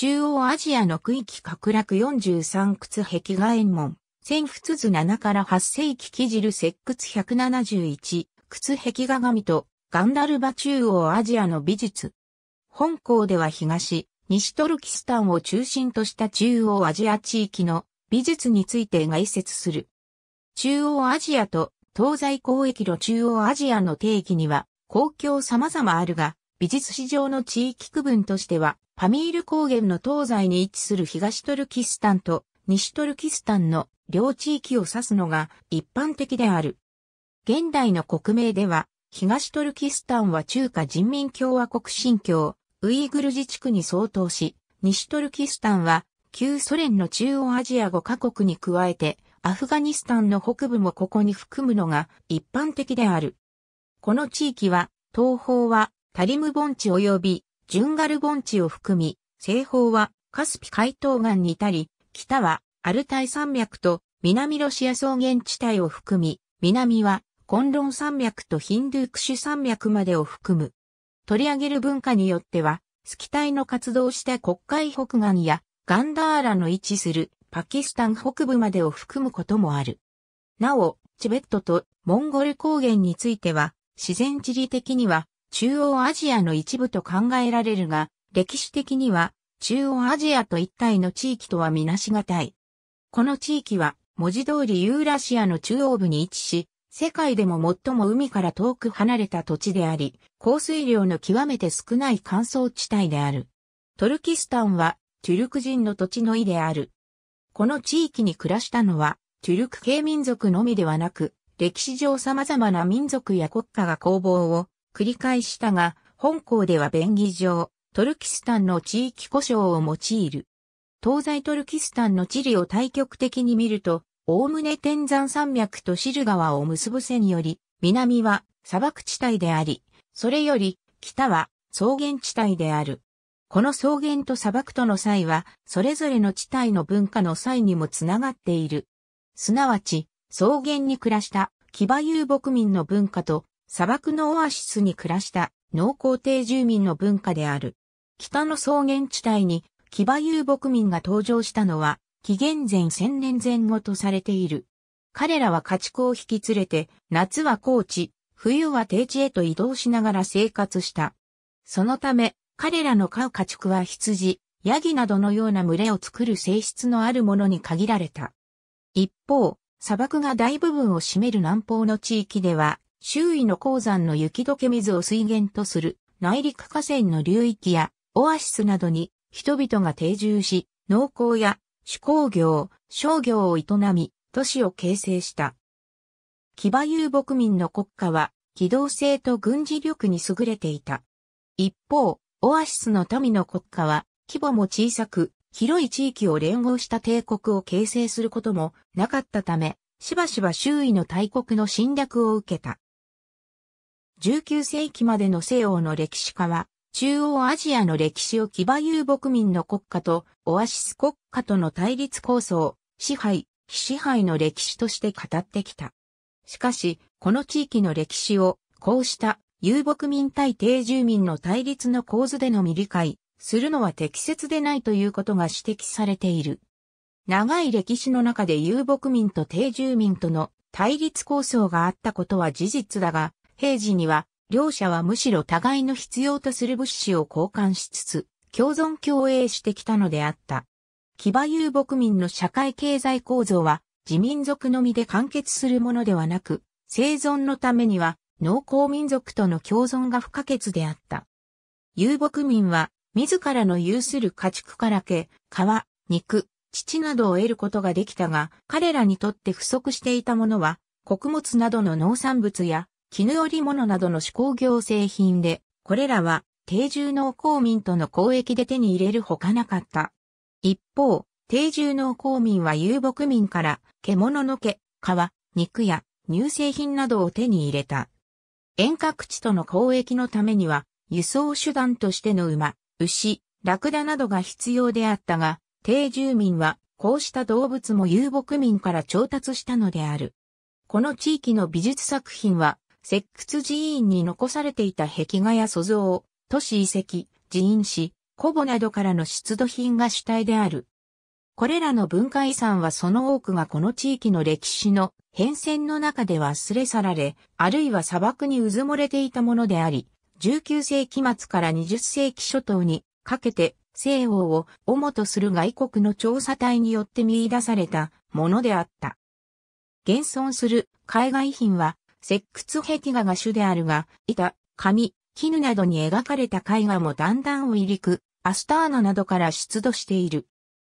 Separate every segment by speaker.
Speaker 1: 中央アジアの区域拡落43窟壁画縁門、千仏図7から8世紀記じる石窟171、窟壁画紙とガンダルバ中央アジアの美術。本校では東、西トルキスタンを中心とした中央アジア地域の美術について概説する。中央アジアと東西交易路中央アジアの定義には公共様々あるが、美術史上の地域区分としては、パミール高原の東西に位置する東トルキスタンと西トルキスタンの両地域を指すのが一般的である。現代の国名では、東トルキスタンは中華人民共和国新疆、ウイグル自治区に相当し、西トルキスタンは旧ソ連の中央アジア5カ国に加えて、アフガニスタンの北部もここに含むのが一般的である。この地域は、東方はタリム盆地及びジュンガル盆地を含み、西方はカスピ海東岸に至り、北はアルタイ山脈と南ロシア草原地帯を含み、南はコンロン山脈とヒンドゥークシュ山脈までを含む。取り上げる文化によっては、スキタイの活動した国会北岸やガンダーラの位置するパキスタン北部までを含むこともある。なお、チベットとモンゴル高原については、自然地理的には中央アジアの一部と考えられるが、歴史的には中央アジアと一体の地域とはみなしがたい。この地域は文字通りユーラシアの中央部に位置し、世界でも最も海から遠く離れた土地であり、降水量の極めて少ない乾燥地帯である。トルキスタンはトゥルク人の土地の意である。この地域に暮らしたのは、トゥルク系民族のみではなく、歴史上様々な民族や国家が攻防を繰り返したが、本校では便宜上、トルキスタンの地域故障を用いる。東西トルキスタンの地理を対極的に見ると、おおむね天山山脈とシル川を結ぶ線により、南は砂漠地帯であり、それより北は草原地帯である。この草原と砂漠との際は、それぞれの地帯の文化の際にもつながっている。すなわち、草原に暮らした騎馬遊牧民の文化と砂漠のオアシスに暮らした農耕定住民の文化である。北の草原地帯に騎馬遊牧民が登場したのは、紀元前千年前後とされている。彼らは家畜を引き連れて、夏は高地、冬は低地へと移動しながら生活した。そのため、彼らの飼う家畜は羊、ヤギなどのような群れを作る性質のあるものに限られた。一方、砂漠が大部分を占める南方の地域では、周囲の鉱山の雪解け水を水源とする内陸河川の流域やオアシスなどに人々が定住し、農耕や手工業、商業を営み、都市を形成した。騎馬遊牧民の国家は、機動性と軍事力に優れていた。一方、オアシスの民の国家は、規模も小さく、広い地域を連合した帝国を形成することもなかったため、しばしば周囲の大国の侵略を受けた。19世紀までの西欧の歴史家は、中央アジアの歴史を騎馬遊牧民の国家とオアシス国家との対立構想、支配、非支配の歴史として語ってきた。しかし、この地域の歴史を、こうした遊牧民対定住民の対立の構図での未理解するのは適切でないということが指摘されている。長い歴史の中で遊牧民と定住民との対立構想があったことは事実だが、平時には、両者はむしろ互いの必要とする物資を交換しつつ、共存共栄してきたのであった。騎馬遊牧民の社会経済構造は、自民族のみで完結するものではなく、生存のためには、農耕民族との共存が不可欠であった。遊牧民は、自らの有する家畜から毛、皮、肉、乳などを得ることができたが、彼らにとって不足していたものは、穀物などの農産物や絹織物などの手工業製品で、これらは定住農耕民との交易で手に入れるほかなかった。一方、定住農耕民は遊牧民から獣の毛、皮、肉や乳製品などを手に入れた。遠隔地との交易のためには、輸送手段としての馬、牛、ラクダなどが必要であったが、定住民はこうした動物も遊牧民から調達したのである。この地域の美術作品は石窟寺院に残されていた壁画や塑像、都市遺跡、寺院史、古墓などからの出土品が主体である。これらの文化遺産はその多くがこの地域の歴史の変遷の中で忘れ去られ、あるいは砂漠にうずもれていたものであり、19世紀末から20世紀初頭にかけて西欧を主とする外国の調査隊によって見出されたものであった。現存する海外品は石窟壁画が主であるが、板、紙、絹などに描かれた絵画もだんだんを入りく、アスターナなどから出土している。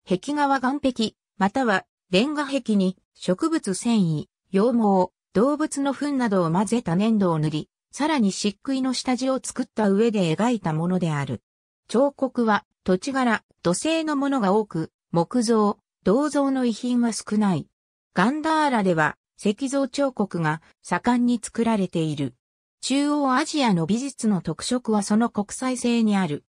Speaker 1: 壁画は岩壁、またはレンガ壁に植物繊維、羊毛、動物の糞などを混ぜた粘土を塗り、さらに漆喰の下地を作った上で描いたものである。彫刻は土地柄、土製のものが多く、木造、銅像の遺品は少ない。ガンダーラでは石像彫刻が盛んに作られている。中央アジアの美術の特色はその国際性にある。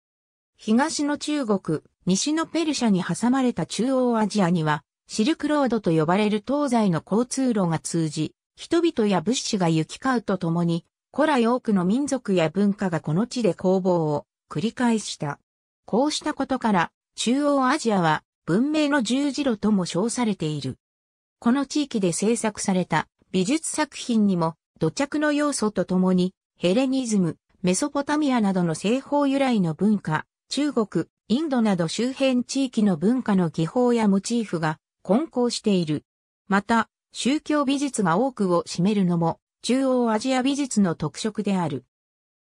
Speaker 1: 東の中国、西のペルシャに挟まれた中央アジアには、シルクロードと呼ばれる東西の交通路が通じ、人々や物資が行き交うとともに、古来多くの民族や文化がこの地で攻防を繰り返した。こうしたことから、中央アジアは文明の十字路とも称されている。この地域で制作された美術作品にも土着の要素とともに、ヘレニズム、メソポタミアなどの西方由来の文化、中国、インドなど周辺地域の文化の技法やモチーフが混交している。また、宗教美術が多くを占めるのも、中央アジア美術の特色である。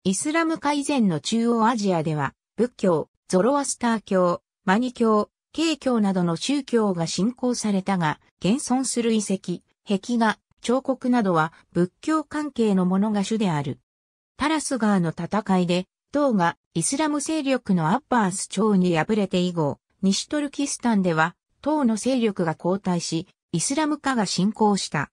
Speaker 1: イスラム化以前の中央アジアでは、仏教、ゾロアスター教、マニ教、慶教などの宗教が信仰されたが、現存する遺跡、壁画、彫刻などは仏教関係のものが主である。タラス川の戦いで、唐がイスラム勢力のアッバース朝に敗れて以後、西トルキスタンでは唐の勢力が後退し、イスラム化が進行した。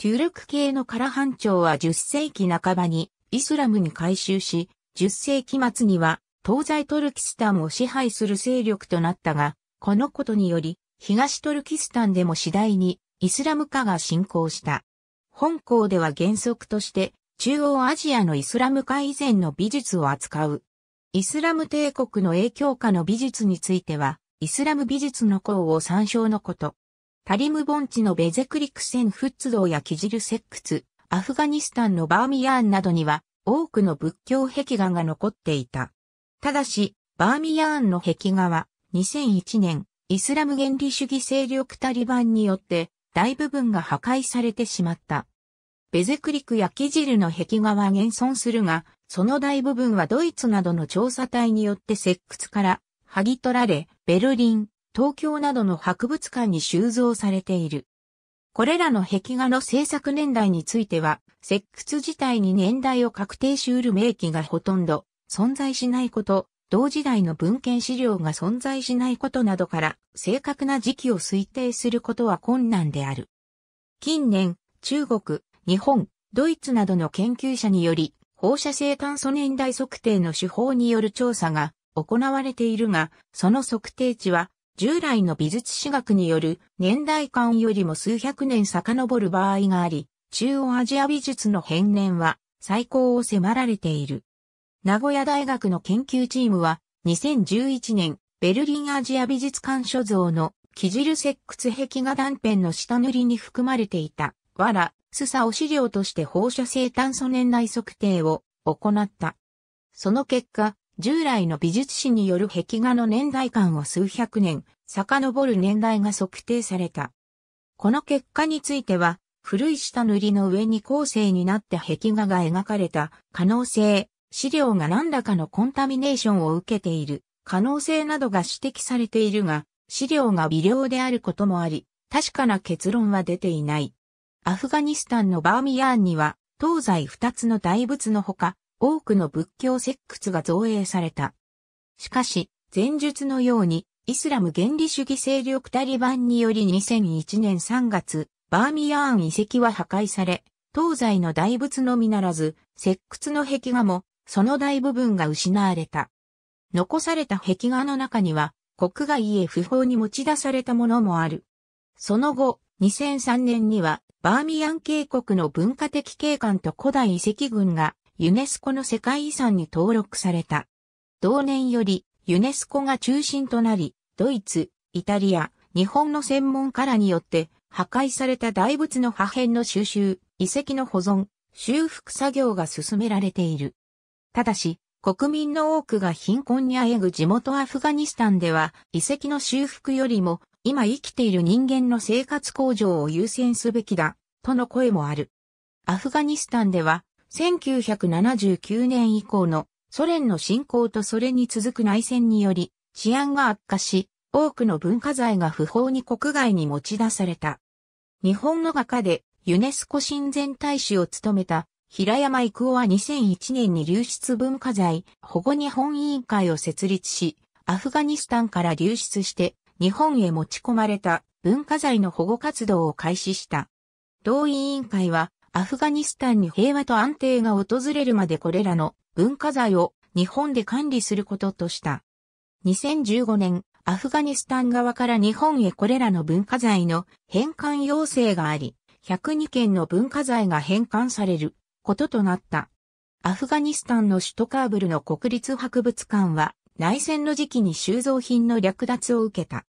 Speaker 1: トゥルク系のカラハン朝は10世紀半ばにイスラムに改修し、10世紀末には東西トルキスタンを支配する勢力となったが、このことにより、東トルキスタンでも次第にイスラム化が進行した。本校では原則として中央アジアのイスラム化以前の美術を扱う。イスラム帝国の影響下の美術については、イスラム美術の項を参照のこと。タリム盆地のベゼクリクセンフッツ道やキジルセックツ、アフガニスタンのバーミヤーンなどには多くの仏教壁画が残っていた。ただし、バーミヤーンの壁画は2001年、イスラム原理主義勢力タリバンによって大部分が破壊されてしまった。ベゼクリクやキジルの壁画は現存するが、その大部分はドイツなどの調査隊によって石窟から剥ぎ取られ、ベルリン、東京などの博物館に収蔵されている。これらの壁画の制作年代については、石窟自体に年代を確定しうる名記がほとんど存在しないこと、同時代の文献資料が存在しないことなどから正確な時期を推定することは困難である。近年、中国、日本、ドイツなどの研究者により放射性炭素年代測定の手法による調査が行われているが、その測定値は従来の美術史学による年代間よりも数百年遡る場合があり、中央アジア美術の変年は最高を迫られている。名古屋大学の研究チームは、2011年、ベルリンアジア美術館所蔵の、キジル石窟壁画断片の下塗りに含まれていた、藁、スサを資料として放射性炭素年代測定を行った。その結果、従来の美術史による壁画の年代間を数百年、遡る年代が測定された。この結果については、古い下塗りの上に後世になった壁画が描かれた可能性資料が何らかのコンタミネーションを受けている可能性などが指摘されているが、資料が微量であることもあり、確かな結論は出ていない。アフガニスタンのバーミヤーンには、東西二つの大仏のほか、多くの仏教石窟が造営された。しかし、前述のように、イスラム原理主義勢力タリバンにより2001年3月、バーミヤーン遺跡は破壊され、東西の大仏のみならず、石窟の壁画もその大部分が失われた。残された壁画の中には、国外へ不法に持ち出されたものもある。その後、2003年には、バーミヤン渓谷の文化的景観と古代遺跡群が、ユネスコの世界遺産に登録された。同年より、ユネスコが中心となり、ドイツ、イタリア、日本の専門家らによって、破壊された大仏の破片の収集、遺跡の保存、修復作業が進められている。ただし、国民の多くが貧困にあえぐ地元アフガニスタンでは、遺跡の修復よりも、今生きている人間の生活向上を優先すべきだ、との声もある。アフガニスタンでは、1979年以降のソ連の侵攻とそれに続く内戦により、治安が悪化し、多くの文化財が不法に国外に持ち出された。日本の画家でユネスコ親善大使を務めた平山郁夫は2001年に流出文化財保護日本委員会を設立し、アフガニスタンから流出して日本へ持ち込まれた文化財の保護活動を開始した。同委員会はアフガニスタンに平和と安定が訪れるまでこれらの文化財を日本で管理することとした。2015年、アフガニスタン側から日本へこれらの文化財の返還要請があり、102件の文化財が返還される。こととなった。アフガニスタンの首都カーブルの国立博物館は内戦の時期に収蔵品の略奪を受けた。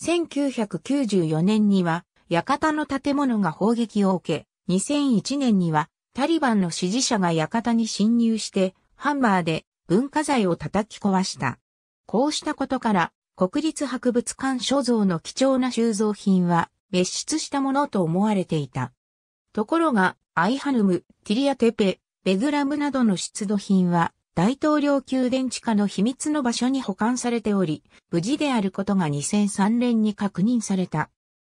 Speaker 1: 1994年には館の建物が砲撃を受け、2001年にはタリバンの支持者が館に侵入してハンマーで文化財を叩き壊した。こうしたことから国立博物館所蔵の貴重な収蔵品は滅失したものと思われていた。ところが、アイハヌム、ティリアテペ、ベグラムなどの出土品は、大統領宮殿地下の秘密の場所に保管されており、無事であることが2003年に確認された。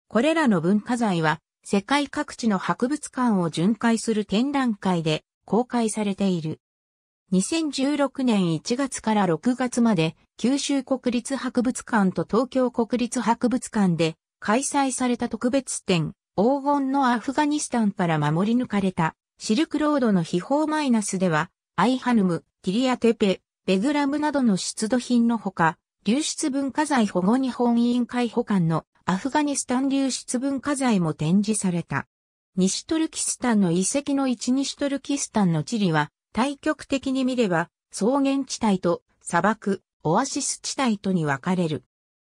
Speaker 1: これらの文化財は、世界各地の博物館を巡回する展覧会で公開されている。2016年1月から6月まで、九州国立博物館と東京国立博物館で開催された特別展、黄金のアフガニスタンから守り抜かれた、シルクロードの秘宝マイナスでは、アイハヌム、ティリアテペ、ベグラムなどの出土品のほか、流出文化財保護日本委員会保管のアフガニスタン流出文化財も展示された。西トルキスタンの遺跡の一西トルキスタンの地理は、対極的に見れば、草原地帯と砂漠、オアシス地帯とに分かれる。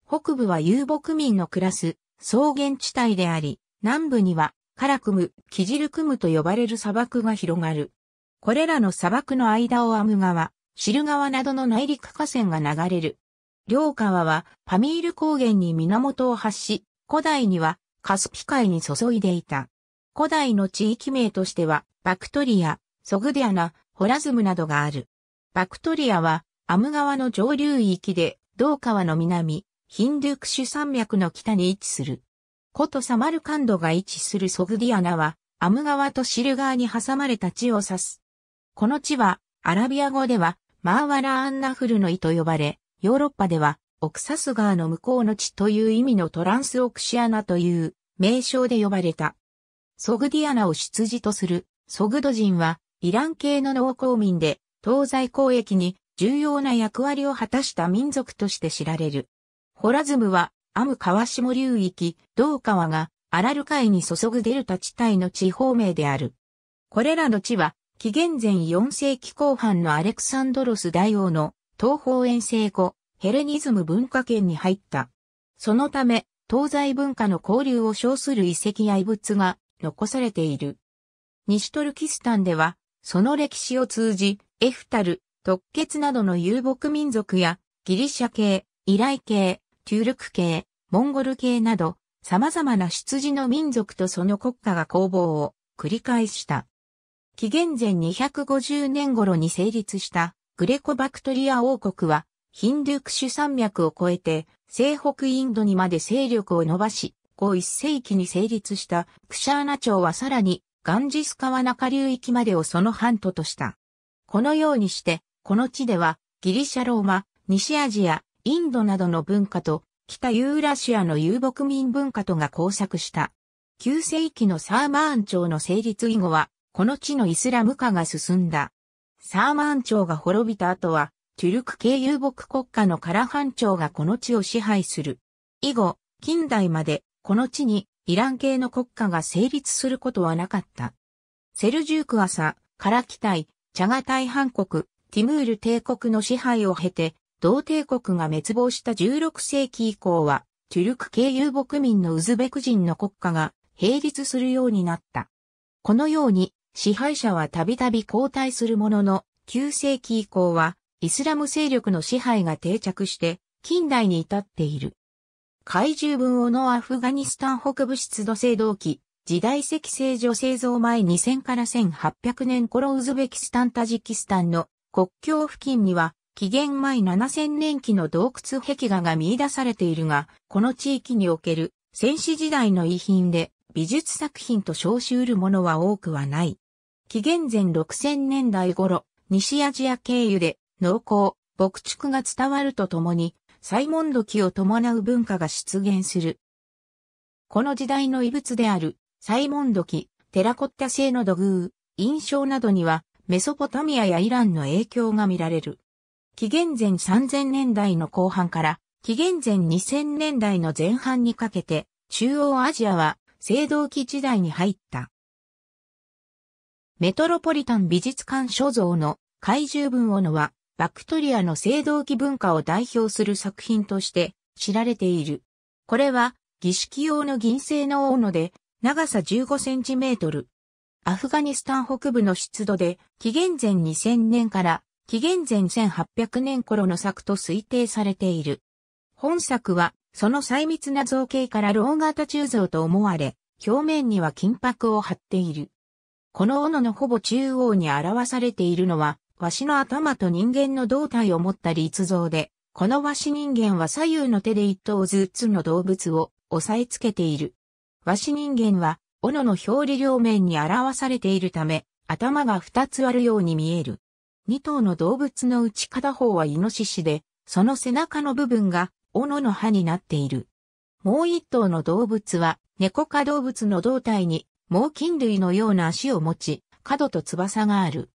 Speaker 1: 北部は遊牧民の暮らす草原地帯であり、南部にはカラクム、キジルクムと呼ばれる砂漠が広がる。これらの砂漠の間をアム川、シル川などの内陸河川が流れる。両川はパミール高原に源を発し、古代にはカスピ海に注いでいた。古代の地域名としては、バクトリア、ソグデアナ、ホラズムなどがある。バクトリアは、アム川の上流域で、同川の南、ヒンドゥクシュ山脈の北に位置する。ことサマルカンドが位置するソグディアナは、アム川とシル川に挟まれた地を指す。この地は、アラビア語では、マーワラ・アンナフルの意と呼ばれ、ヨーロッパでは、オクサス川の向こうの地という意味のトランスオクシアナという名称で呼ばれた。ソグディアナを出自とするソグド人はイラン系の農耕民で東西交易に重要な役割を果たした民族として知られる。ホラズムはアム川下流域、同川が、アラル海に注ぐデルタ地帯の地方名である。これらの地は、紀元前4世紀後半のアレクサンドロス大王の東方遠征後、ヘレニズム文化圏に入った。そのため、東西文化の交流を称する遺跡や遺物が残されている。西トルキスタンでは、その歴史を通じ、エフタル、特血などの遊牧民族や、ギリシャ系、イライ系、トゥルク系、モンゴル系など、様々な出自の民族とその国家が攻防を繰り返した。紀元前250年頃に成立したグレコバクトリア王国はヒンドゥクシュ山脈を越えて西北インドにまで勢力を伸ばし、後一世紀に成立したクシャーナ朝はさらにガンジス川中流域までをその半島とした。このようにして、この地ではギリシャローマ、西アジア、インドなどの文化と北ユーラシアの遊牧民文化とが交錯した。9世紀のサーマーン朝の成立以後は、この地のイスラム化が進んだ。サーマーン朝が滅びた後は、トゥルク系遊牧国家のカラハン朝がこの地を支配する。以後、近代まで、この地にイラン系の国家が成立することはなかった。セルジュークはさ、カラキタイ、チャガタイ半国、ティムール帝国の支配を経て、同帝国が滅亡した16世紀以降は、トゥルク系遊牧民のウズベク人の国家が並立するようになった。このように、支配者はたびたび交代するものの、9世紀以降は、イスラム勢力の支配が定着して、近代に至っている。怪獣文をのアフガニスタン北部湿土制動期、時代石製女製造前2000から1800年頃ウズベキスタンタジキスタンの国境付近には紀元前7000年期の洞窟壁画が見出されているが、この地域における戦死時代の遺品で美術作品と称し得るものは多くはない。紀元前6000年代頃、西アジア経由で農耕、牧畜が伝わるとともに、サイモンド期を伴う文化が出現する。この時代の遺物である、サイモンド期、テラコッタ製の土偶、印象などには、メソポタミアやイランの影響が見られる。紀元前3000年代の後半から紀元前2000年代の前半にかけて中央アジアは青銅器時代に入った。メトロポリタン美術館所蔵の怪獣文斧はバクトリアの青銅器文化を代表する作品として知られている。これは儀式用の銀製の斧で長さ15センチメートル。アフガニスタン北部の湿度で紀元前2000年から紀元前1800年頃の作と推定されている。本作は、その細密な造形から老型鋳造と思われ、表面には金箔を貼っている。この斧のほぼ中央に表されているのは、しの頭と人間の胴体を持った立像で、このし人間は左右の手で一頭ずつの動物を押さえつけている。し人間は、斧の表裏両面に表されているため、頭が二つあるように見える。2頭の動物のうち片方はイノシシで、その背中の部分が斧の刃になっている。もう1頭の動物は猫科動物の胴体に猛禽類のような足を持ち、角と翼がある。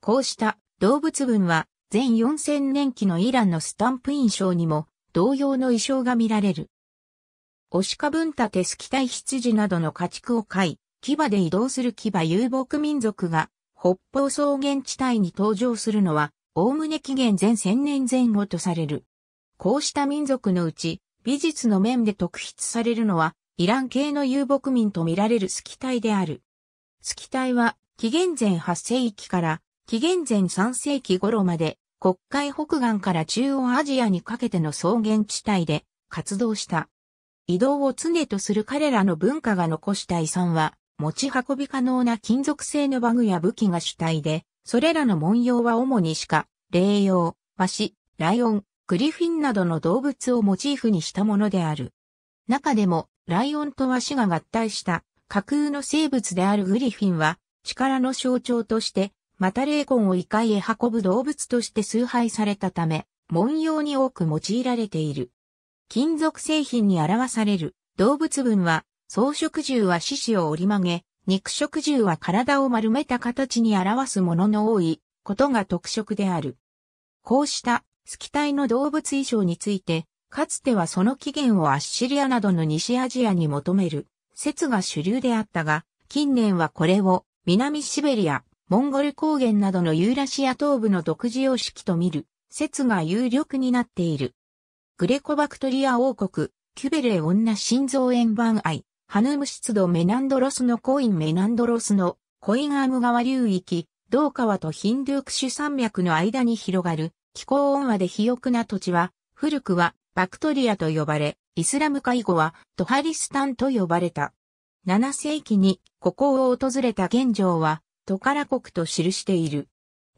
Speaker 1: こうした動物群は全4000年期のイランのスタンプ印象にも同様の意装が見られる。オシカブンタテスキタイ羊などの家畜を飼い、牙で移動する牙遊牧民族が北方草原地帯に登場するのは、おおむね紀元前千年前後とされる。こうした民族のうち、美術の面で特筆されるのは、イラン系の遊牧民と見られるスキタイである。スキタイは、紀元前8世紀から紀元前3世紀頃まで、国会北岸から中央アジアにかけての草原地帯で活動した。移動を常とする彼らの文化が残した遺産は、持ち運び可能な金属製のバグや武器が主体で、それらの文様は主に鹿、霊用、和紙、ライオン、グリフィンなどの動物をモチーフにしたものである。中でも、ライオンと和紙が合体した架空の生物であるグリフィンは、力の象徴として、また霊魂を異界へ運ぶ動物として崇拝されたため、文様に多く用いられている。金属製品に表される動物群は、草食獣は獅子を折り曲げ、肉食獣は体を丸めた形に表すものの多いことが特色である。こうしたスキタイの動物衣装について、かつてはその起源をアッシリアなどの西アジアに求める説が主流であったが、近年はこれを南シベリア、モンゴル高原などのユーラシア東部の独自様式と見る説が有力になっている。グレコバクトリア王国、キュベレ女心臓円盤愛、ハヌム湿度メナンドロスのコインメナンドロスのコインアーム川流域、カ川とヒンドゥークシュ山脈の間に広がる気候温和で肥沃な土地は、古くはバクトリアと呼ばれ、イスラム化以後はトハリスタンと呼ばれた。7世紀にここを訪れた現状は、トカラ国と記している。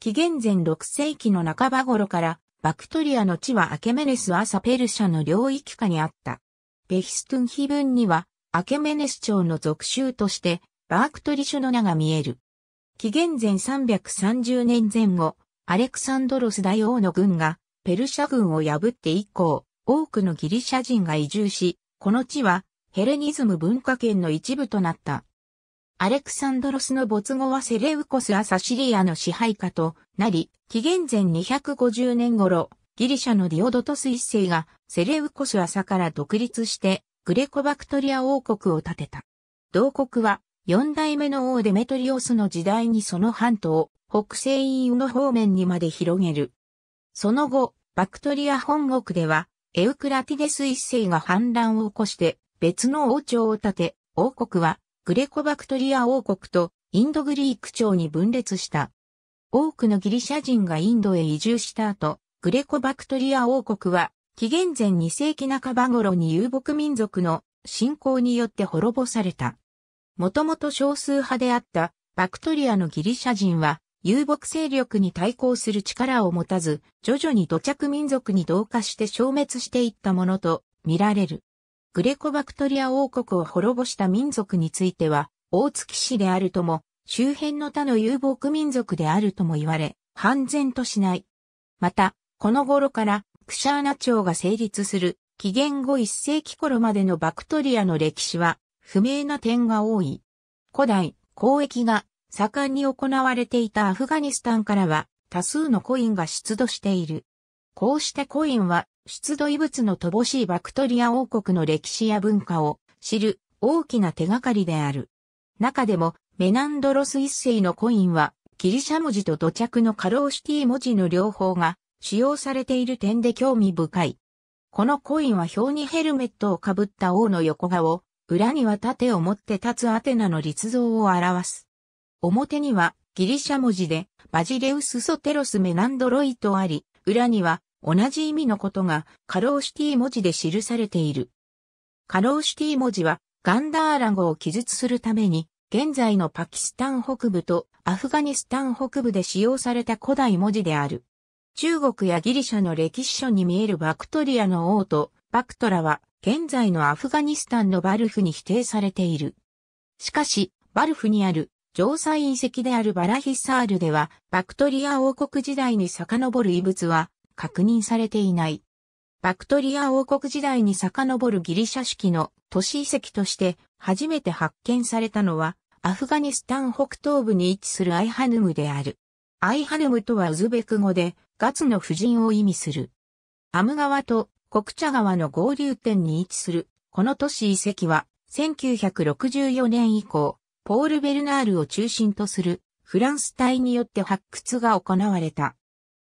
Speaker 1: 紀元前6世紀の半ば頃から、バクトリアの地はアケメネス・アサ・ペルシャの領域下にあった。ベヒストゥン碑文には、アケメネス朝の属州として、バークトリシュの名が見える。紀元前330年前後、アレクサンドロス大王の軍が、ペルシャ軍を破って以降、多くのギリシャ人が移住し、この地は、ヘレニズム文化圏の一部となった。アレクサンドロスの没後はセレウコス・アサシリアの支配下となり、紀元前250年頃、ギリシャのディオドトス一世がセレウコス・アサから独立してグレコバクトリア王国を建てた。同国は四代目の王デメトリオスの時代にその半島、北西インウの方面にまで広げる。その後、バクトリア本国では、エウクラティデス一世が反乱を起こして別の王朝を建て、王国はグレコバクトリア王国とインドグリーク朝に分裂した。多くのギリシャ人がインドへ移住した後、グレコバクトリア王国は紀元前2世紀半ば頃に遊牧民族の侵攻によって滅ぼされた。もともと少数派であったバクトリアのギリシャ人は遊牧勢力に対抗する力を持たず、徐々に土着民族に同化して消滅していったものと見られる。グレコバクトリア王国を滅ぼした民族については、大月氏であるとも、周辺の他の遊牧民族であるとも言われ、半然としない。また、この頃からクシャーナ朝が成立する紀元後1世紀頃までのバクトリアの歴史は不明な点が多い。古代、交易が盛んに行われていたアフガニスタンからは多数のコインが出土している。こうしてコインは出土遺物の乏しいバクトリア王国の歴史や文化を知る大きな手がかりである。中でもメナンドロス一世のコインはギリシャ文字と土着のカローシティ文字の両方が使用されている点で興味深い。このコインは表にヘルメットをかぶった王の横顔、裏には盾を持って立つアテナの立像を表す。表にはギリシャ文字でバジレウス・ソテロス・メナンドロイとあり、裏には同じ意味のことがカローシティ文字で記されている。カローシティ文字はガンダーラ語を記述するために、現在のパキスタン北部とアフガニスタン北部で使用された古代文字である。中国やギリシャの歴史書に見えるバクトリアの王とバクトラは現在のアフガニスタンのバルフに否定されている。しかし、バルフにある城塞遺跡であるバラヒサールでは、バクトリア王国時代に遡る遺物は確認されていない。バクトリア王国時代に遡るギリシャ式の都市遺跡として初めて発見されたのは、アフガニスタン北東部に位置するアイハヌムである。アイハヌムとはウズベク語で、ガツの夫人を意味する。アム川と国茶川の合流点に位置する、この都市遺跡は、1964年以降、ポール・ベルナールを中心とするフランス隊によって発掘が行われた。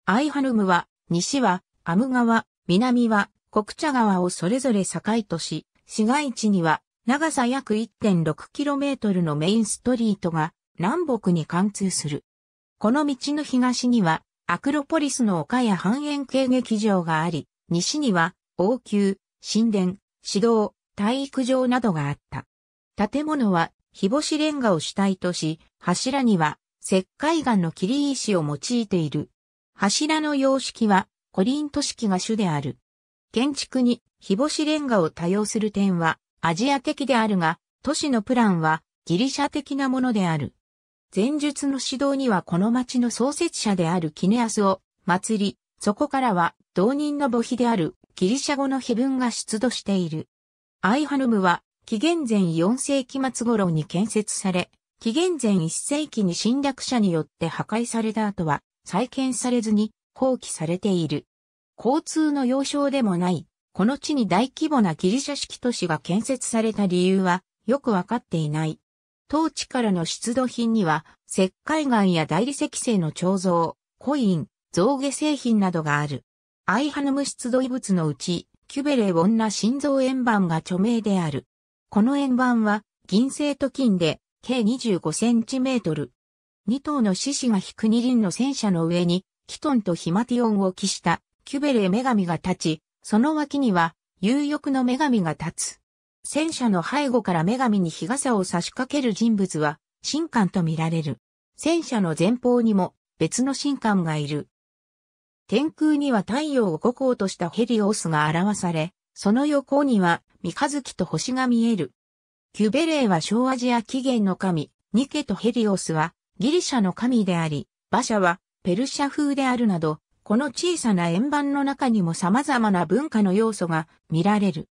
Speaker 1: アイハヌムは、西はアム川、南は国茶川をそれぞれ境とし、市街地には長さ約 1.6km のメインストリートが南北に貫通する。この道の東にはアクロポリスの丘や半円形劇場があり、西には王宮、神殿、指導、体育場などがあった。建物は日干しレンガを主体とし、柱には石灰岩の切り石を用いている。柱の様式はコリント式が主である。建築に日干しレンガを多用する点はアジア的であるが、都市のプランはギリシャ的なものである。前述の指導にはこの町の創設者であるキネアスを祭り、そこからは同人の母碑であるギリシャ語のブ文が出土している。アイハヌムは紀元前4世紀末頃に建設され、紀元前1世紀に侵略者によって破壊された後は再建されずに放棄されている。交通の要衝でもない、この地に大規模なギリシャ式都市が建設された理由はよくわかっていない。当地からの出土品には、石灰岩や大理石製の彫像、コイン、造下製品などがある。アイハヌム出土遺物のうち、キュベレー女心臓円盤が著名である。この円盤は、銀製と金で、計25センチメートル。二頭の獅子が引く二輪の戦車の上に、キトンとヒマティオンを騎した、キュベレ女神が立ち、その脇には、有力の女神が立つ。戦車の背後から女神に日傘を差し掛ける人物は、神官と見られる。戦車の前方にも別の神官がいる。天空には太陽を五光としたヘリオスが表され、その横には三日月と星が見える。キュベレーは小アジア起源の神、ニケとヘリオスはギリシャの神であり、馬車はペルシャ風であるなど、この小さな円盤の中にも様々な文化の要素が見られる。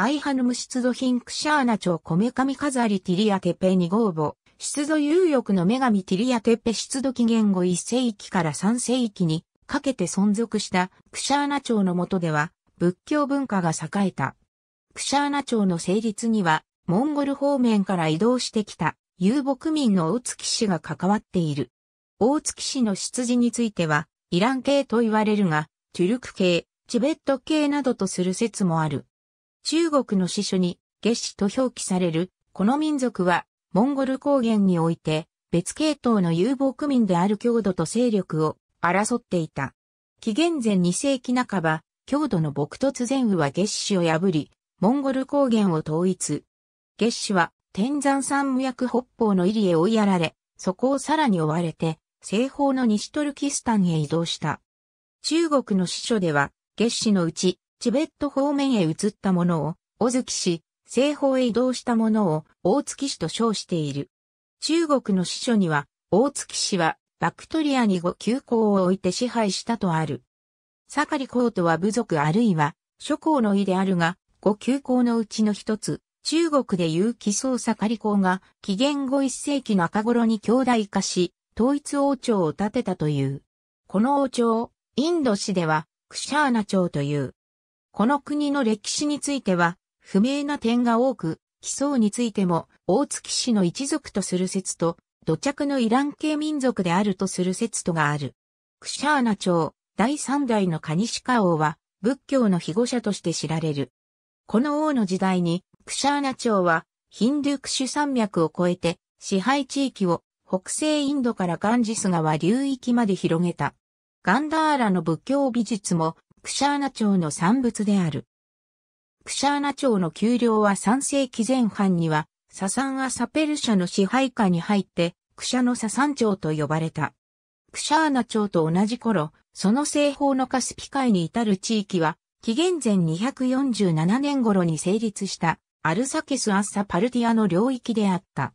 Speaker 1: アイハヌム出土品クシャーナ朝米神飾りティリアテペ2号母、出土有欲の女神ティリアテペ出土紀元後1世紀から3世紀にかけて存続したクシャーナ朝の下では仏教文化が栄えた。クシャーナ朝の成立にはモンゴル方面から移動してきた遊牧民の大月氏が関わっている。大月氏の出自についてはイラン系と言われるが、チュルク系、チベット系などとする説もある。中国の史書に月史と表記される、この民族は、モンゴル高原において、別系統の遊牧民である郷土と勢力を争っていた。紀元前2世紀半ば、郷土の牧突前雨は月史を破り、モンゴル高原を統一。月史は、天山山無役北方の入りへ追いやられ、そこをさらに追われて、西方の西トルキスタンへ移動した。中国の史書では、月史のうち、チベット方面へ移ったものを、小月氏、西方へ移動したものを、大月氏と称している。中国の司書には、大月氏は、バクトリアに5旧校を置いて支配したとある。サカリーとは部族あるいは、諸公の意であるが、5旧校のうちの一つ、中国で有う奇想サカリコが、紀元後一世紀中頃に兄弟化し、統一王朝を建てたという。この王朝、インド市では、クシャーナ朝という、この国の歴史については、不明な点が多く、奇想についても、大月氏の一族とする説と、土着のイラン系民族であるとする説とがある。クシャーナ朝、第三代のカニシカ王は、仏教の被護者として知られる。この王の時代に、クシャーナ朝は、ヒンドゥクシュ山脈を越えて、支配地域を北西インドからガンジス川流域まで広げた。ガンダーラの仏教美術もクシャーナ朝の産物である。クシャーナ朝の丘陵は3世紀前半には、ササンアサペルシャの支配下に入って、クシャのササン朝と呼ばれた。クシャーナ朝と同じ頃、その西方のカスピ海に至る地域は、紀元前247年頃に成立したアルサケス・アッサ・パルティアの領域であった。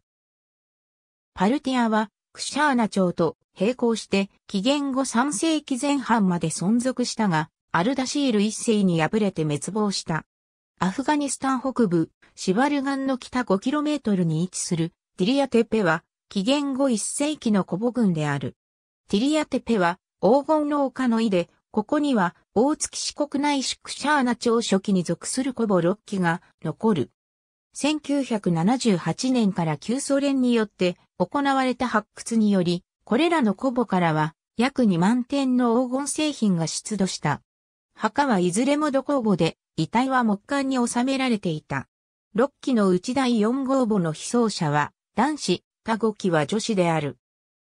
Speaker 1: パルティアはクシャーナ朝と並行して紀元後3世紀前半まで存続したが、アルダシール一世に敗れて滅亡した。アフガニスタン北部、シバルガンの北 5km に位置するティリアテペは、紀元後一世紀のコボ軍である。ティリアテペは黄金の丘の井で、ここには大月四国内シクシャーナ朝初期に属するコボ6基が残る。1978年から旧ソ連によって行われた発掘により、これらのコボからは約2万点の黄金製品が出土した。墓はいずれも土工墓で、遺体は木管に収められていた。6機の内第4号墓の被葬者は男子、他5機は女子である。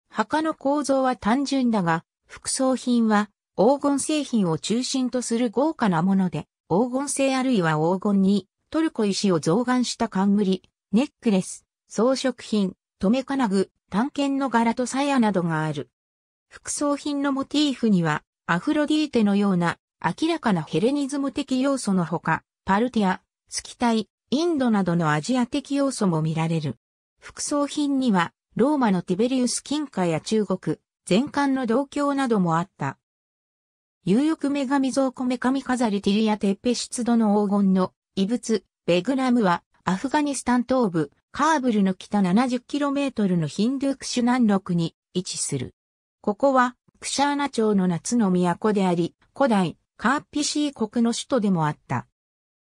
Speaker 1: 墓の構造は単純だが、副葬品は黄金製品を中心とする豪華なもので、黄金製あるいは黄金にトルコ石を増眼した冠、ネックレス、装飾品、留金具、探検の柄と鞘などがある。副葬品のモチーフにはアフロディーテのような明らかなヘレニズム的要素のほか、パルティア、スキタイ、インドなどのアジア的要素も見られる。副葬品には、ローマのティベリウス近海や中国、全館の同郷などもあった。有力女神像米神飾りティリアテッペ出土の黄金の遺物、ベグラムは、アフガニスタン東部、カーブルの北 70km のヒンドゥークシュ南麓に位置する。ここは、クシャーナ町の夏の都であり、古代、カーピシー国の首都でもあった。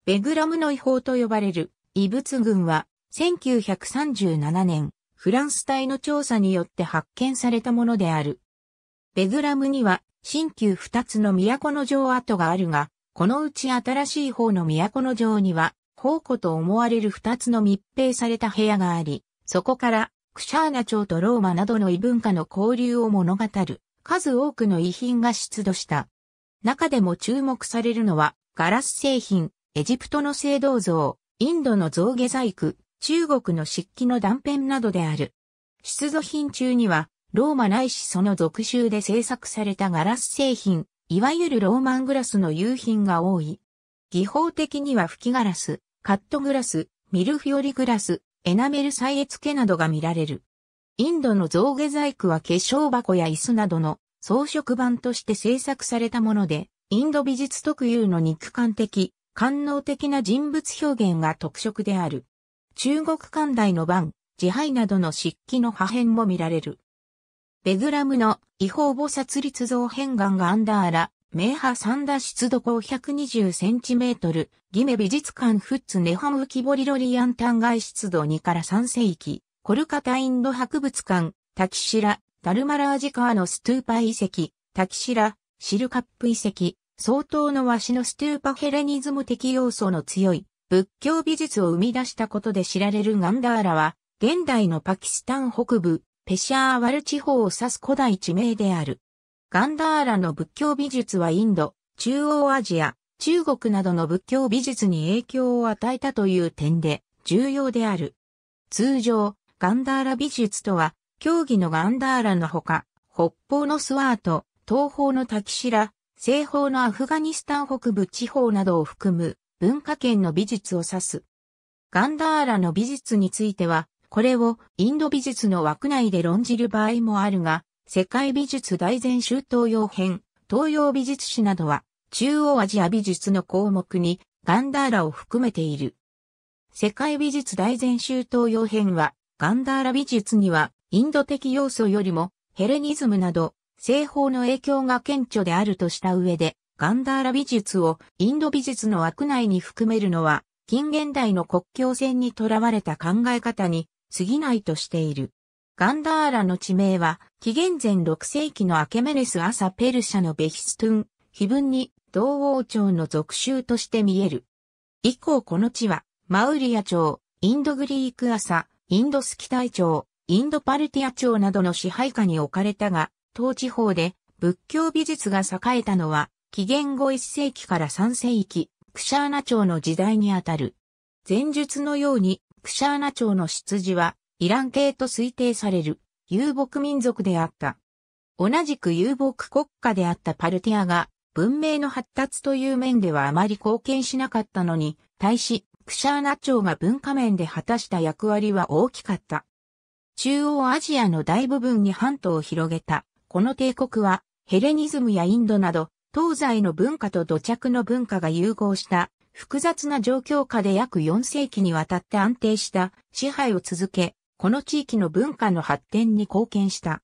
Speaker 1: ベグラムの違法と呼ばれる異物群は1937年フランス隊の調査によって発見されたものである。ベグラムには新旧二つの都の城跡があるが、このうち新しい方の都の城には宝庫と思われる二つの密閉された部屋があり、そこからクシャーナ朝とローマなどの異文化の交流を物語る数多くの遺品が出土した。中でも注目されるのは、ガラス製品、エジプトの青銅像、インドの象牙細工、中国の漆器の断片などである。出土品中には、ローマないしその俗州で製作されたガラス製品、いわゆるローマングラスの有品が多い。技法的には吹きガラス、カットグラス、ミルフィオリグラス、エナメル再絵付けなどが見られる。インドの象牙細工は化粧箱や椅子などの装飾版として制作されたもので、インド美術特有の肉感的、官能的な人物表現が特色である。中国漢大の版、自敗などの漆器の破片も見られる。ベグラムの違法菩薩立像変顔がアンダーラ、名波三打出土高1 2 0トル、ギメ美術館フッツネハムキボリロリアンタン外出土2から3世紀、コルカタインド博物館、滝白、ダルマラージカーのストゥーパ遺跡、タキシラ、シルカップ遺跡、相当のワシのストゥーパヘレニズム的要素の強い仏教美術を生み出したことで知られるガンダーラは、現代のパキスタン北部、ペシャーワル地方を指す古代地名である。ガンダーラの仏教美術はインド、中央アジア、中国などの仏教美術に影響を与えたという点で重要である。通常、ガンダーラ美術とは競技のガンダーラのほか、北方のスワート、東方の滝ラ、西方のアフガニスタン北部地方などを含む文化圏の美術を指す。ガンダーラの美術については、これをインド美術の枠内で論じる場合もあるが、世界美術大全集東洋編、東洋美術史などは、中央アジア美術の項目にガンダーラを含めている。世界美術大全集東洋編は、ガンダーラ美術にはインド的要素よりもヘレニズムなど西方の影響が顕著であるとした上で、ガンダーラ美術をインド美術の枠内に含めるのは、近現代の国境線にとらわれた考え方に過ぎないとしている。ガンダーラの地名は、紀元前6世紀のアケメネス朝ペルシャのベヒストゥン、碑文に同王朝の属州として見える。以降この地は、マウリア朝、インドグリーク朝、インドスキタイ朝、インドパルティア朝などの支配下に置かれたが、当地方で仏教美術が栄えたのは、紀元後1世紀から3世紀、クシャーナ朝の時代にあたる。前述のように、クシャーナ朝の出自は、イラン系と推定される、遊牧民族であった。同じく遊牧国家であったパルティアが、文明の発達という面ではあまり貢献しなかったのに、対し、クシャーナ朝が文化面で果たした役割は大きかった。中央アジアの大部分に半島を広げた。この帝国は、ヘレニズムやインドなど、東西の文化と土着の文化が融合した複雑な状況下で約4世紀にわたって安定した支配を続け、この地域の文化の発展に貢献した。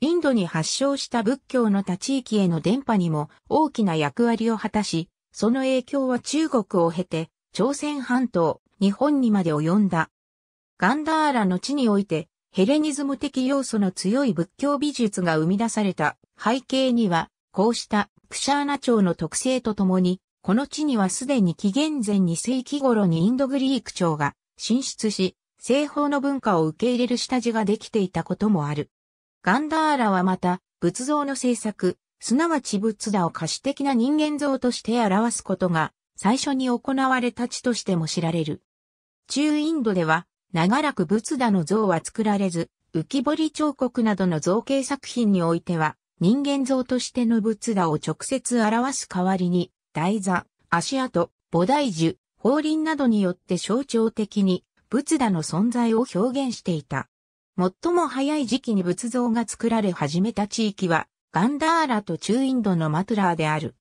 Speaker 1: インドに発祥した仏教の他地域への伝播にも大きな役割を果たし、その影響は中国を経て、朝鮮半島、日本にまで及んだ。ガンダーラの地において、ヘレニズム的要素の強い仏教美術が生み出された背景には、こうしたクシャーナ朝の特性とともに、この地にはすでに紀元前2世紀頃にインドグリーク朝が進出し、西方の文化を受け入れる下地ができていたこともある。ガンダーラはまた、仏像の制作、すなわち仏陀を可視的な人間像として表すことが、最初に行われた地としても知られる。中インドでは、長らく仏陀の像は作られず、浮彫り彫刻などの造形作品においては、人間像としての仏陀を直接表す代わりに、台座、足跡、菩提樹、法輪などによって象徴的に、仏陀の存在を表現していた。最も早い時期に仏像が作られ始めた地域は、ガンダーラと中インドのマトラーである。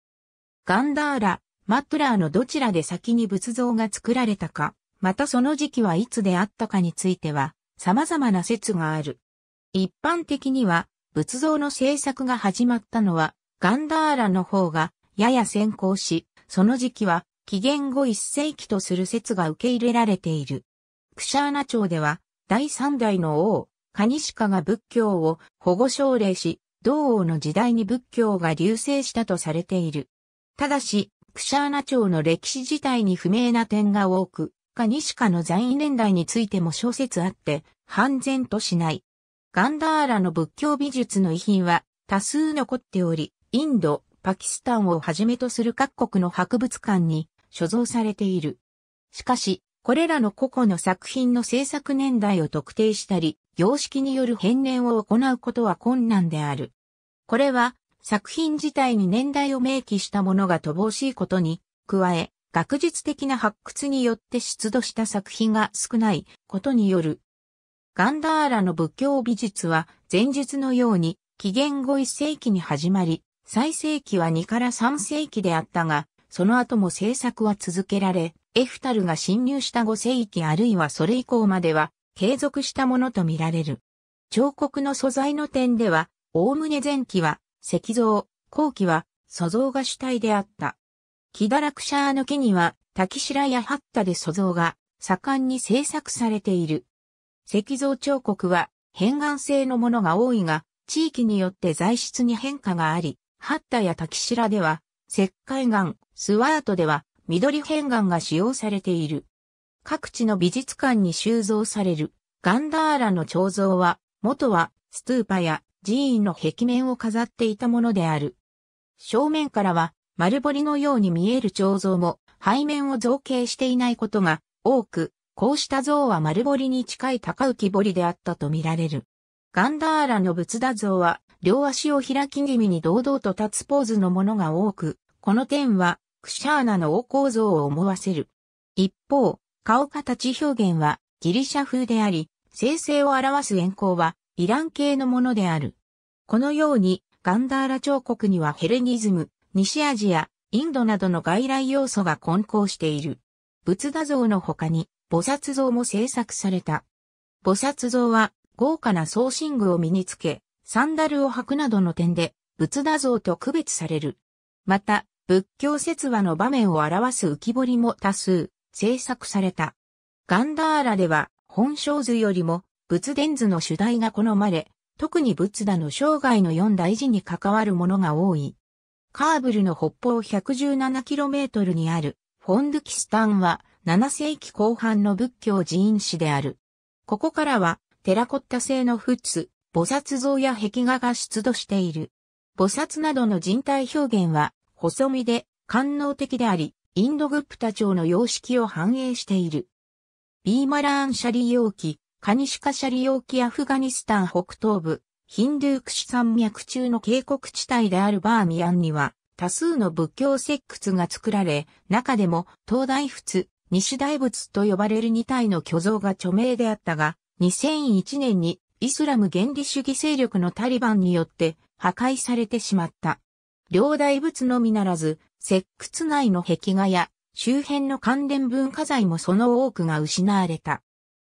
Speaker 1: ガンダーラ、マトラーのどちらで先に仏像が作られたか、またその時期はいつであったかについては、様々な説がある。一般的には、仏像の制作が始まったのは、ガンダーラの方が、やや先行し、その時期は、紀元後1世紀とする説が受け入れられている。クシャーナ朝では、第三代の王、カニシカが仏教を保護奨励し、同王の時代に仏教が流星したとされている。ただし、クシャーナ朝の歴史自体に不明な点が多く、家西家の在位年代についても小説あって、半然としない。ガンダーラの仏教美術の遺品は多数残っており、インド、パキスタンをはじめとする各国の博物館に所蔵されている。しかし、これらの個々の作品の制作年代を特定したり、様式による変年を行うことは困難である。これは、作品自体に年代を明記したものが乏しいことに、加え、学術的な発掘によって出土した作品が少ないことによる。ガンダーラの仏教美術は前述のように紀元後1世紀に始まり、最盛期は2から3世紀であったが、その後も制作は続けられ、エフタルが侵入した5世紀あるいはそれ以降までは継続したものとみられる。彫刻の素材の点では、おおむね前期は石像、後期は素像が主体であった。キダラクシャーの木には、滝白や八田で塑像が盛んに制作されている。石像彫刻は、変顔性のものが多いが、地域によって材質に変化があり、ハッタや滝白では、石灰岩、スワートでは、緑変顔が使用されている。各地の美術館に収蔵される、ガンダーラの彫像は、元は、ストゥーパや寺院の壁面を飾っていたものである。正面からは、丸彫りのように見える彫像も背面を造形していないことが多く、こうした像は丸彫りに近い高浮彫りであったと見られる。ガンダーラの仏陀像は両足を開き気味に堂々と立つポーズのものが多く、この点はクシャーナの王構像を思わせる。一方、顔形表現はギリシャ風であり、生成を表す円光はイラン系のものである。このようにガンダーラ彫刻にはヘレニズム、西アジア、インドなどの外来要素が混交している。仏陀像の他に、菩薩像も制作された。菩薩像は、豪華な装身具を身につけ、サンダルを履くなどの点で、仏陀像と区別される。また、仏教説話の場面を表す浮き彫りも多数、制作された。ガンダーラでは、本小図よりも、仏伝図の主題が好まれ、特に仏陀の生涯の四大事に関わるものが多い。カーブルの北方 117km にあるフォンドゥキスタンは7世紀後半の仏教寺院史である。ここからはテラコッタ製の仏、菩薩像や壁画が出土している。菩薩などの人体表現は細身で官能的であり、インドグプタ朝の様式を反映している。ビーマラーンシャリ容器、カニシカシャリ容器アフガニスタン北東部、ヒンドゥークシ山脈中の渓谷地帯であるバーミヤンには、多数の仏教石窟が作られ、中でも東大仏、西大仏と呼ばれる2体の巨像が著名であったが、2001年にイスラム原理主義勢力のタリバンによって破壊されてしまった。両大仏のみならず、石窟内の壁画や周辺の関連文化財もその多くが失われた。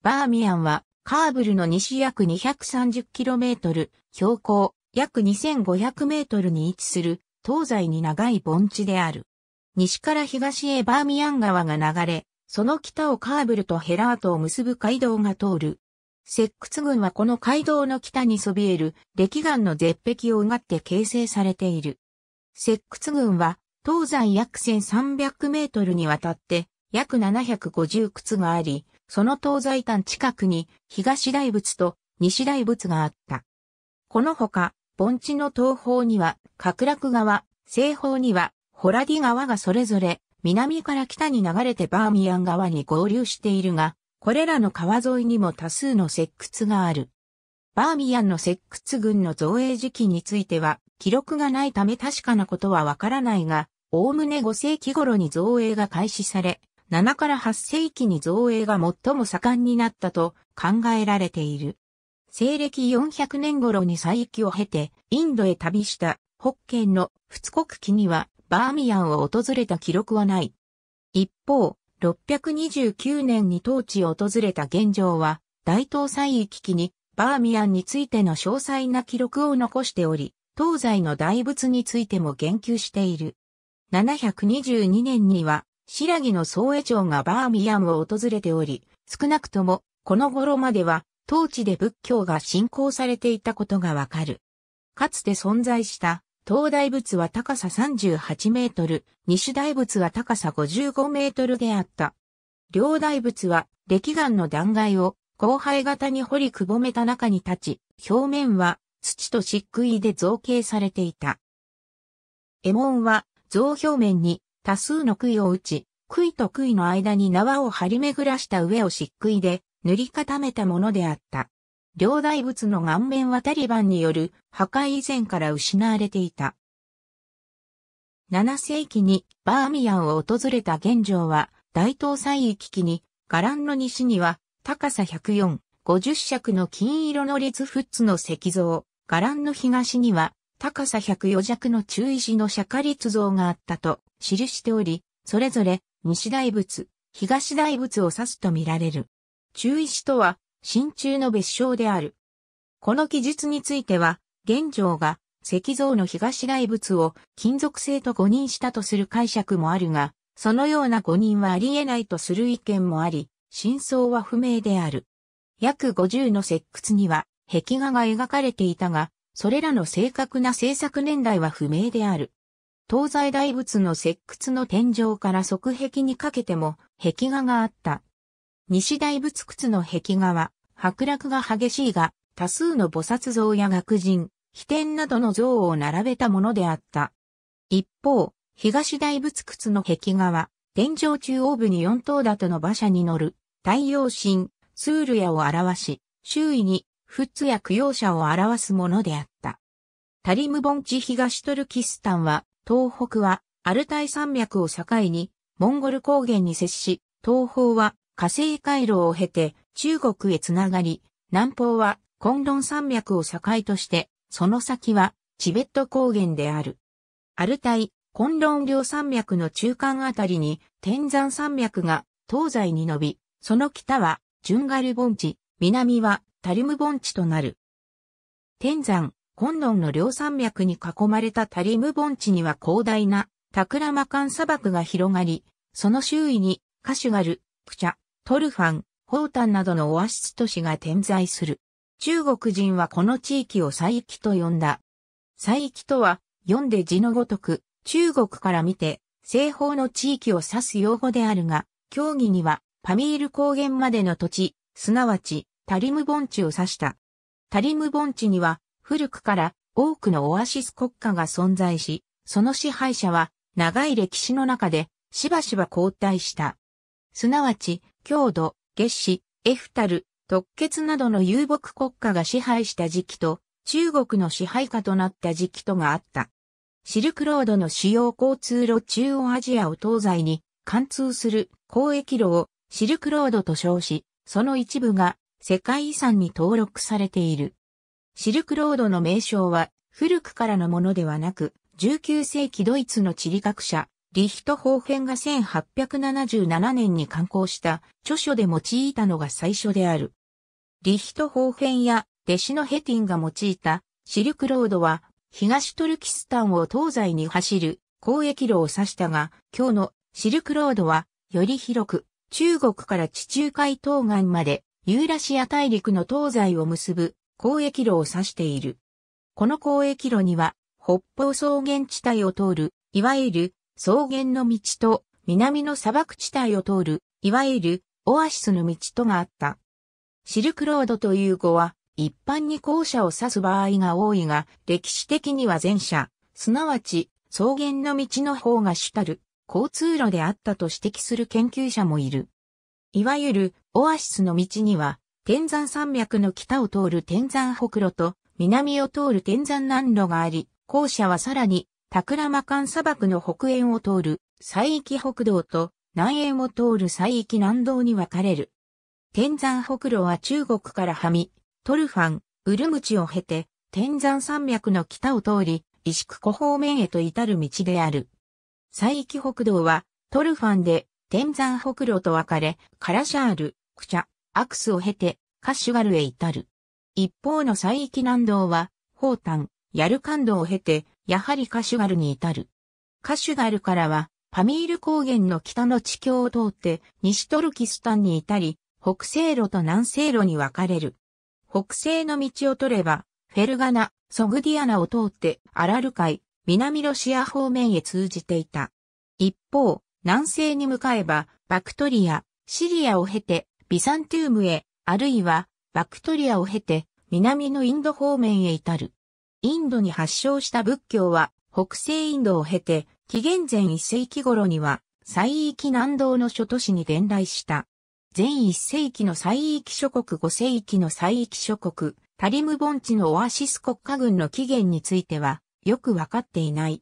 Speaker 1: バーミヤンはカーブルの西約 230km、標高約 2500m に位置する東西に長い盆地である。西から東へバーミヤン川が流れ、その北をカーブルとヘラートを結ぶ街道が通る。石窟群はこの街道の北にそびえる歴岩の絶壁をうがって形成されている。石窟群は東西約1300メートルにわたって約750窟があり、その東西端近くに東大仏と西大仏があった。このほか、盆地の東方には、角楽川、西方には、ホラディ川がそれぞれ、南から北に流れてバーミヤン川に合流しているが、これらの川沿いにも多数の石窟がある。バーミヤンの石窟群の造営時期については、記録がないため確かなことはわからないが、おおむね5世紀頃に造営が開始され、7から8世紀に造営が最も盛んになったと考えられている。西暦400年頃に再起を経て、インドへ旅した北県の仏国記にはバーミヤンを訪れた記録はない。一方、629年に当地を訪れた現状は、大東西域記にバーミヤンについての詳細な記録を残しており、東西の大仏についても言及している。722年には白木の総衛長がバーミヤンを訪れており、少なくともこの頃までは当地で仏教が信仰されていたことがわかる。かつて存在した東大仏は高さ38メートル、西大仏は高さ55メートルであった。両大仏は歴岩の断崖を後輩型に掘りくぼめた中に立ち、表面は土と漆喰で造形されていた。絵文は像表面に多数の杭を打ち、杭と杭の間に縄を張り巡らした上を漆喰で塗り固めたものであった。両大仏の顔面はタリバンによる破壊以前から失われていた。7世紀にバーミヤンを訪れた現状は大東西域記に伽藍の西には高さ104、50尺の金色の列仏の石像、伽藍の東には高さ104尺の中石の釈迦立像があったと記しており、それぞれ西大仏、東大仏を指すとみられる。中石とは、真鍮の別称である。この記述については、現状が石像の東大仏を金属製と誤認したとする解釈もあるが、そのような誤認はあり得ないとする意見もあり、真相は不明である。約50の石窟には壁画が描かれていたが、それらの正確な制作年代は不明である。東西大仏の石窟の天井から側壁にかけても壁画があった。西大仏窟の壁画は、剥落が激しいが、多数の菩薩像や学人、秘典などの像を並べたものであった。一方、東大仏窟の壁画は、天井中央部に四頭立ての馬車に乗る、太陽神、スールヤを表し、周囲に、仏や供養者を表すものであった。タリム盆地東トルキスタンは、東北はアルタイ山脈を境にモンゴル高原に接し、東方は火星回路を経て中国へつながり、南方はロン山脈を境として、その先はチベット高原である。アルタイ、ロン両山脈の中間あたりに天山山脈が東西に伸び、その北はジュンガル盆地、南はタリム盆地となる。天山、昆論の両山脈に囲まれたタリム盆地には広大なタクラマカン砂漠が広がり、その周囲にカシュガル、クチャ、トルファン、ホータンなどのオアシス都市が点在する。中国人はこの地域を西域と呼んだ。西域とは、読んで字のごとく、中国から見て、西方の地域を指す用語であるが、競技には、パミール高原までの土地、すなわち、タリム盆地を指した。タリム盆地には、古くから多くのオアシス国家が存在し、その支配者は長い歴史の中でしばしば交代した。すなわち、強度、月子、エフタル、特決などの遊牧国家が支配した時期と、中国の支配下となった時期とがあった。シルクロードの主要交通路中央アジアを東西に貫通する交易路をシルクロードと称し、その一部が世界遺産に登録されている。シルクロードの名称は古くからのものではなく、19世紀ドイツの地理学者、リヒトホーフェンが1877年に刊行した著書で用いたのが最初である。リヒトホーフェンや弟子のヘティンが用いたシルクロードは東トルキスタンを東西に走る交易路を指したが、今日のシルクロードはより広く中国から地中海東岸までユーラシア大陸の東西を結ぶ交易路を指している。この交易路には、北方草原地帯を通る、いわゆる草原の道と、南の砂漠地帯を通る、いわゆるオアシスの道とがあった。シルクロードという語は、一般に後者を指す場合が多いが、歴史的には前者、すなわち草原の道の方が主たる交通路であったと指摘する研究者もいる。いわゆるオアシスの道には天山山脈の北を通る天山北路と南を通る天山南路があり、校舎はさらに、タクラマカン砂漠の北縁を通る西域北道と南縁を通る西域南道に分かれる。天山北路は中国からはみ、トルファン、ウルムチを経て、天山山脈の北を通り、石久湖方面へと至る道である。西域北道は、トルファンで、天山北路と分かれ、カラシャール、クチャ、アクスを経て、カシュガルへ至る。一方の西域南道は、ホータン、ヤルカンドを経て、やはりカシュガルに至る。カシュガルからは、パミール高原の北の地境を通って、西トルキスタンに至り、北西路と南西路に分かれる。北西の道を取れば、フェルガナ、ソグディアナを通って、アラル海、南ロシア方面へ通じていた。一方、南西に向かえば、バクトリア、シリアを経て、ビサンティウムへ、あるいはバクトリアを経て南のインド方面へ至る。インドに発祥した仏教は北西インドを経て紀元前1世紀頃には西域南道の諸都市に伝来した。前1世紀の西域諸国5世紀の西域諸国、タリム盆地のオアシス国家軍の起源についてはよくわかっていない。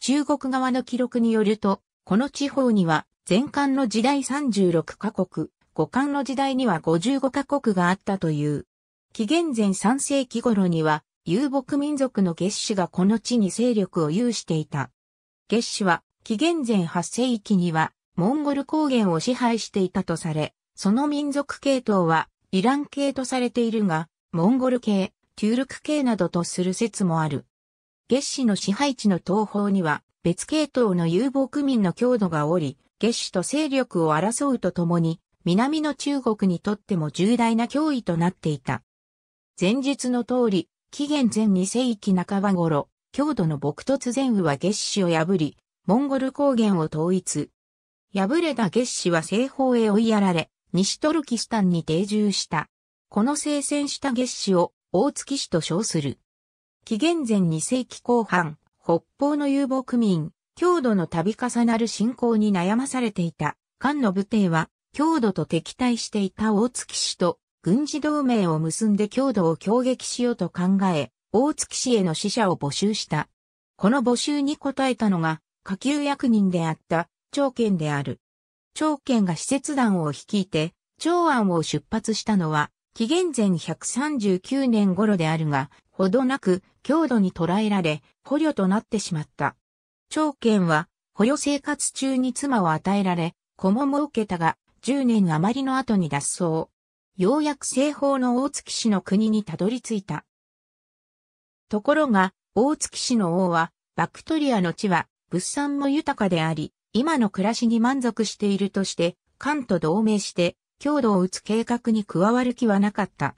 Speaker 1: 中国側の記録によると、この地方には前漢の時代36カ国、五冠の時代には55カ国があったという。紀元前3世紀頃には、遊牧民族の月氏がこの地に勢力を有していた。月氏は、紀元前8世紀には、モンゴル高原を支配していたとされ、その民族系統は、イラン系とされているが、モンゴル系、テュールク系などとする説もある。月氏の支配地の東方には、別系統の遊牧民の強度がおり、月氏と勢力を争うとともに、南の中国にとっても重大な脅威となっていた。前述の通り、紀元前2世紀半ば頃、郷土の牧突前雨は月氏を破り、モンゴル高原を統一。敗れた月氏は西方へ追いやられ、西トルキスタンに定住した。この聖戦した月氏を大月氏と称する。紀元前2世紀後半、北方の遊牧民、郷土の度重なる信仰に悩まされていた、漢の武帝は強度と敵対していた大月市と軍事同盟を結んで強度を攻撃しようと考え、大月市への死者を募集した。この募集に応えたのが、下級役人であった、長剣である。長剣が使節団を率いて、長安を出発したのは、紀元前139年頃であるが、ほどなく、強度に捕らえられ、捕虜となってしまった。長剣は、捕虜生活中に妻を与えられ、子も設けたが、10年余りの後に脱走。ようやく西方の大月氏の国にたどり着いた。ところが、大月氏の王は、バクトリアの地は、物産も豊かであり、今の暮らしに満足しているとして、漢と同盟して、強度を打つ計画に加わる気はなかった。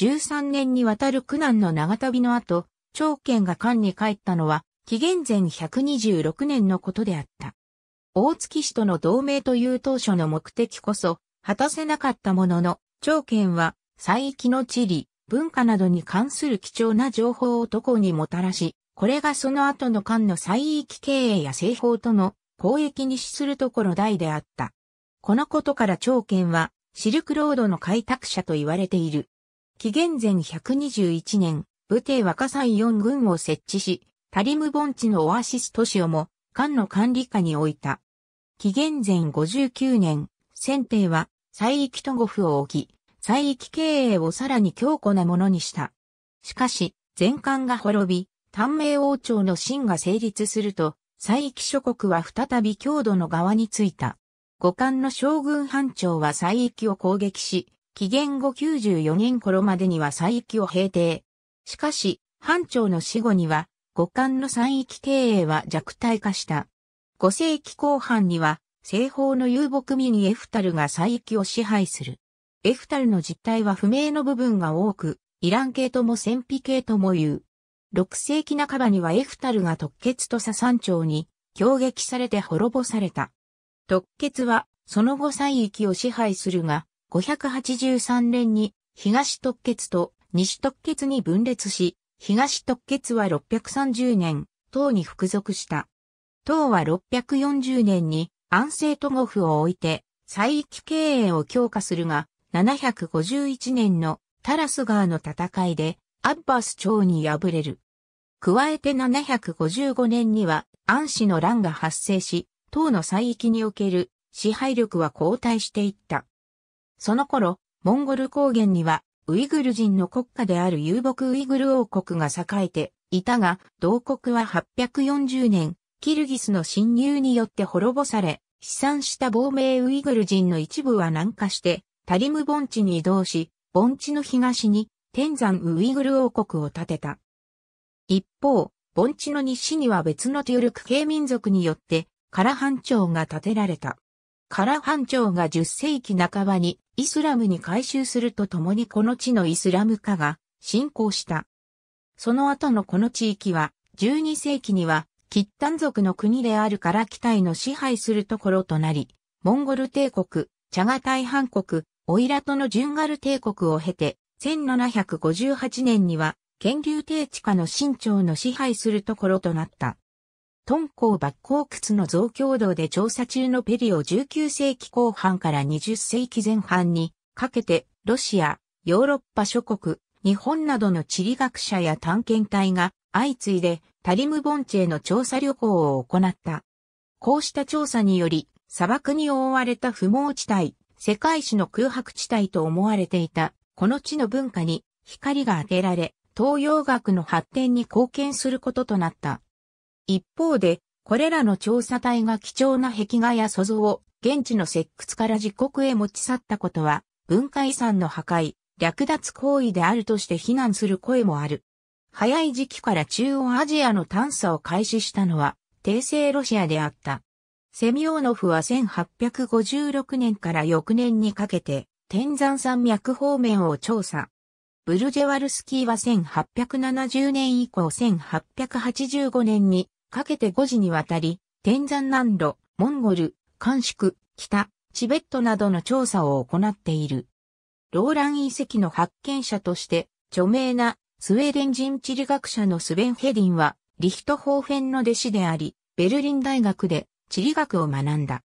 Speaker 1: 13年にわたる苦難の長旅の後、長剣が漢に帰ったのは、紀元前126年のことであった。大月氏との同盟という当初の目的こそ、果たせなかったものの、長県は、西域の地理、文化などに関する貴重な情報を都こにもたらし、これがその後の漢の西域経営や製法との交易に資するところ大であった。このことから長県は、シルクロードの開拓者と言われている。紀元前121年、武帝若西四軍を設置し、タリム盆地のオアシス都市をも、漢の管理下に置いた。紀元前59年、先帝は、西域と護府を置き、西域経営をさらに強固なものにした。しかし、全漢が滅び、短命王朝の真が成立すると、西域諸国は再び強度の側についた。五漢の将軍班長は西域を攻撃し、紀元後94年頃までには西域を平定。しかし、班長の死後には、五漢の西域経営は弱体化した。5世紀後半には、西方の遊牧民エフタルが西域を支配する。エフタルの実態は不明の部分が多く、イラン系とも戦費系とも言う。6世紀半ばにはエフタルが特決とサ山朝に強撃されて滅ぼされた。特決はその後西域を支配するが、583年に東特決と西特決に分裂し、東特決は630年、唐に服属した。唐は640年に安政都護府を置いて、西域経営を強化するが、751年のタラス川の戦いで、アッバス朝に敗れる。加えて755年には安氏の乱が発生し、唐の西域における支配力は後退していった。その頃、モンゴル高原にはウイグル人の国家である遊牧ウイグル王国が栄えていたが、同国は840年キルギスの侵入によって滅ぼされ、飛散した亡命ウイグル人の一部は南下して、タリム盆地に移動し、盆地の東に天山ウイグル王国を建てた。一方、盆地の西には別のトゥルク系民族によって、カラハン朝が建てられた。カラハン朝が10世紀半ばにイスラムに改宗するとともにこの地のイスラム化が進行した。その後のこの地域は12世紀にはキッタン族の国であるから機体の支配するところとなり、モンゴル帝国、チャガタイハン国、オイラトのジュンガル帝国を経て、1758年には、権竜帝地下の新朝の支配するところとなった。敦煌抜鉱窟の増強道で調査中のペリオ19世紀後半から20世紀前半にかけて、ロシア、ヨーロッパ諸国、日本などの地理学者や探検隊が相次いでタリム盆地への調査旅行を行った。こうした調査により、砂漠に覆われた不毛地帯、世界史の空白地帯と思われていた、この地の文化に光が当てられ、東洋学の発展に貢献することとなった。一方で、これらの調査隊が貴重な壁画や塑像を現地の石窟から自国へ持ち去ったことは、文化遺産の破壊、略奪行為であるとして非難する声もある。早い時期から中央アジアの探査を開始したのは、帝政ロシアであった。セミオーノフは1856年から翌年にかけて、天山山脈方面を調査。ブルジェワルスキーは1870年以降1885年にかけて5時にわたり、天山南路、モンゴル、韓宿、北、チベットなどの調査を行っている。ローラン遺跡の発見者として著名なスウェーデン人地理学者のスベン・ヘディンは、リヒトホーフェンの弟子であり、ベルリン大学で地理学を学んだ。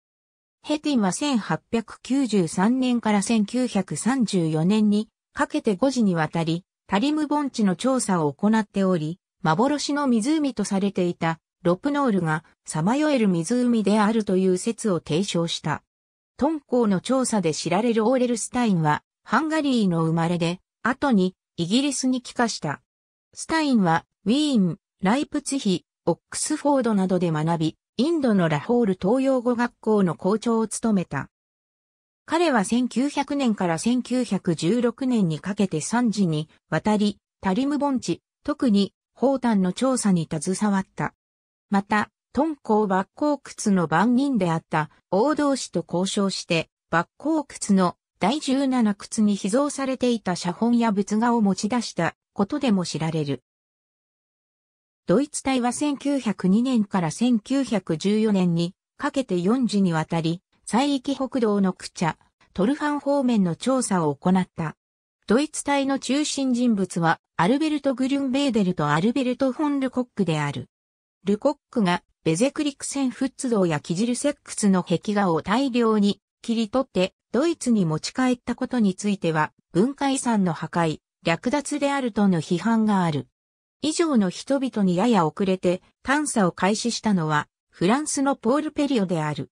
Speaker 1: ヘディンは1893年から1934年にかけて5時にわたり、タリム盆地の調査を行っており、幻の湖とされていたロプノールがさまよえる湖であるという説を提唱した。トンコの調査で知られるオーレルスタインは、ハンガリーの生まれで、後にイギリスに帰化した。スタインは、ウィーン、ライプツヒ、オックスフォードなどで学び、インドのラホール東洋語学校の校長を務めた。彼は1900年から1916年にかけて3次に渡り、タリム盆地、特に、宝丹の調査に携わった。また、敦煌抜鉱窟の番人であった王道士と交渉して、抜鉱窟の第17窟に秘蔵されていた写本や仏画を持ち出したことでも知られる。ドイツ隊は1902年から1914年にかけて4時にわたり、西域北道のクチャ、トルファン方面の調査を行った。ドイツ隊の中心人物はアルベルト・グリュンベーデルとアルベルト・フォン・ルコックである。ルコックがベゼクリクセンフッツ道やキジルセックスの壁画を大量に切り取ってドイツに持ち帰ったことについては文化遺産の破壊、略奪であるとの批判がある。以上の人々にやや遅れて探査を開始したのはフランスのポール・ペリオである。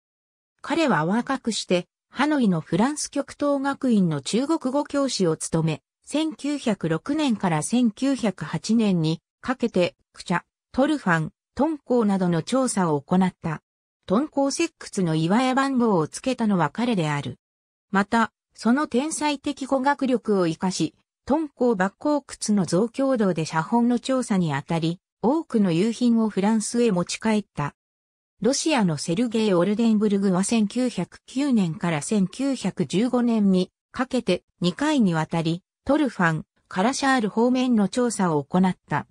Speaker 1: 彼は若くしてハノイのフランス極東学院の中国語教師を務め、1906年から1908年にかけてクチャ、トルファン、トンコーなどの調査を行った。トン鉱石窟の岩屋番号をつけたのは彼である。また、その天才的語学力を活かし、トンッ抜ー。窟の増強道で写本の調査にあたり、多くの夕品をフランスへ持ち帰った。ロシアのセルゲイ・オルデンブルグは1909年から1915年にかけて2回にわたり、トルファン、カラシャール方面の調査を行った。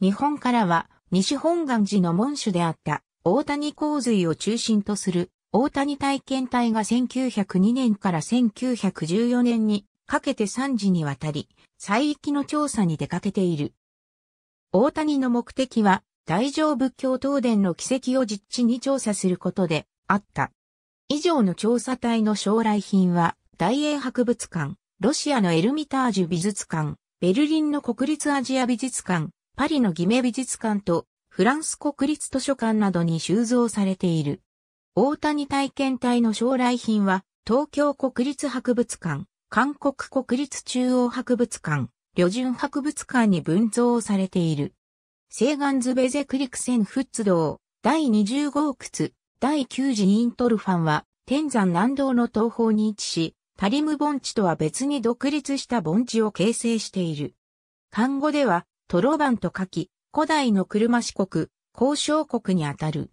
Speaker 1: 日本からは西本願寺の門主であった大谷洪水を中心とする大谷体験隊が1902年から1914年にかけて3時にわたり、最域の調査に出かけている。大谷の目的は、大乗仏教東電の奇跡を実地に調査することであった。以上の調査隊の将来品は、大英博物館、ロシアのエルミタージュ美術館、ベルリンの国立アジア美術館、パリのギメ美術館とフランス国立図書館などに収蔵されている。大谷体験隊の将来品は、東京国立博物館、韓国国立中央博物館、旅順博物館に分蔵されている。西岸ズベゼクリクセンフッツ道、第20号窟、第9次イントルファンは、天山南道の東方に位置し、タリム盆地とは別に独立した盆地を形成している。漢語では、トロバンと書き、古代の車四国、交渉国にあたる。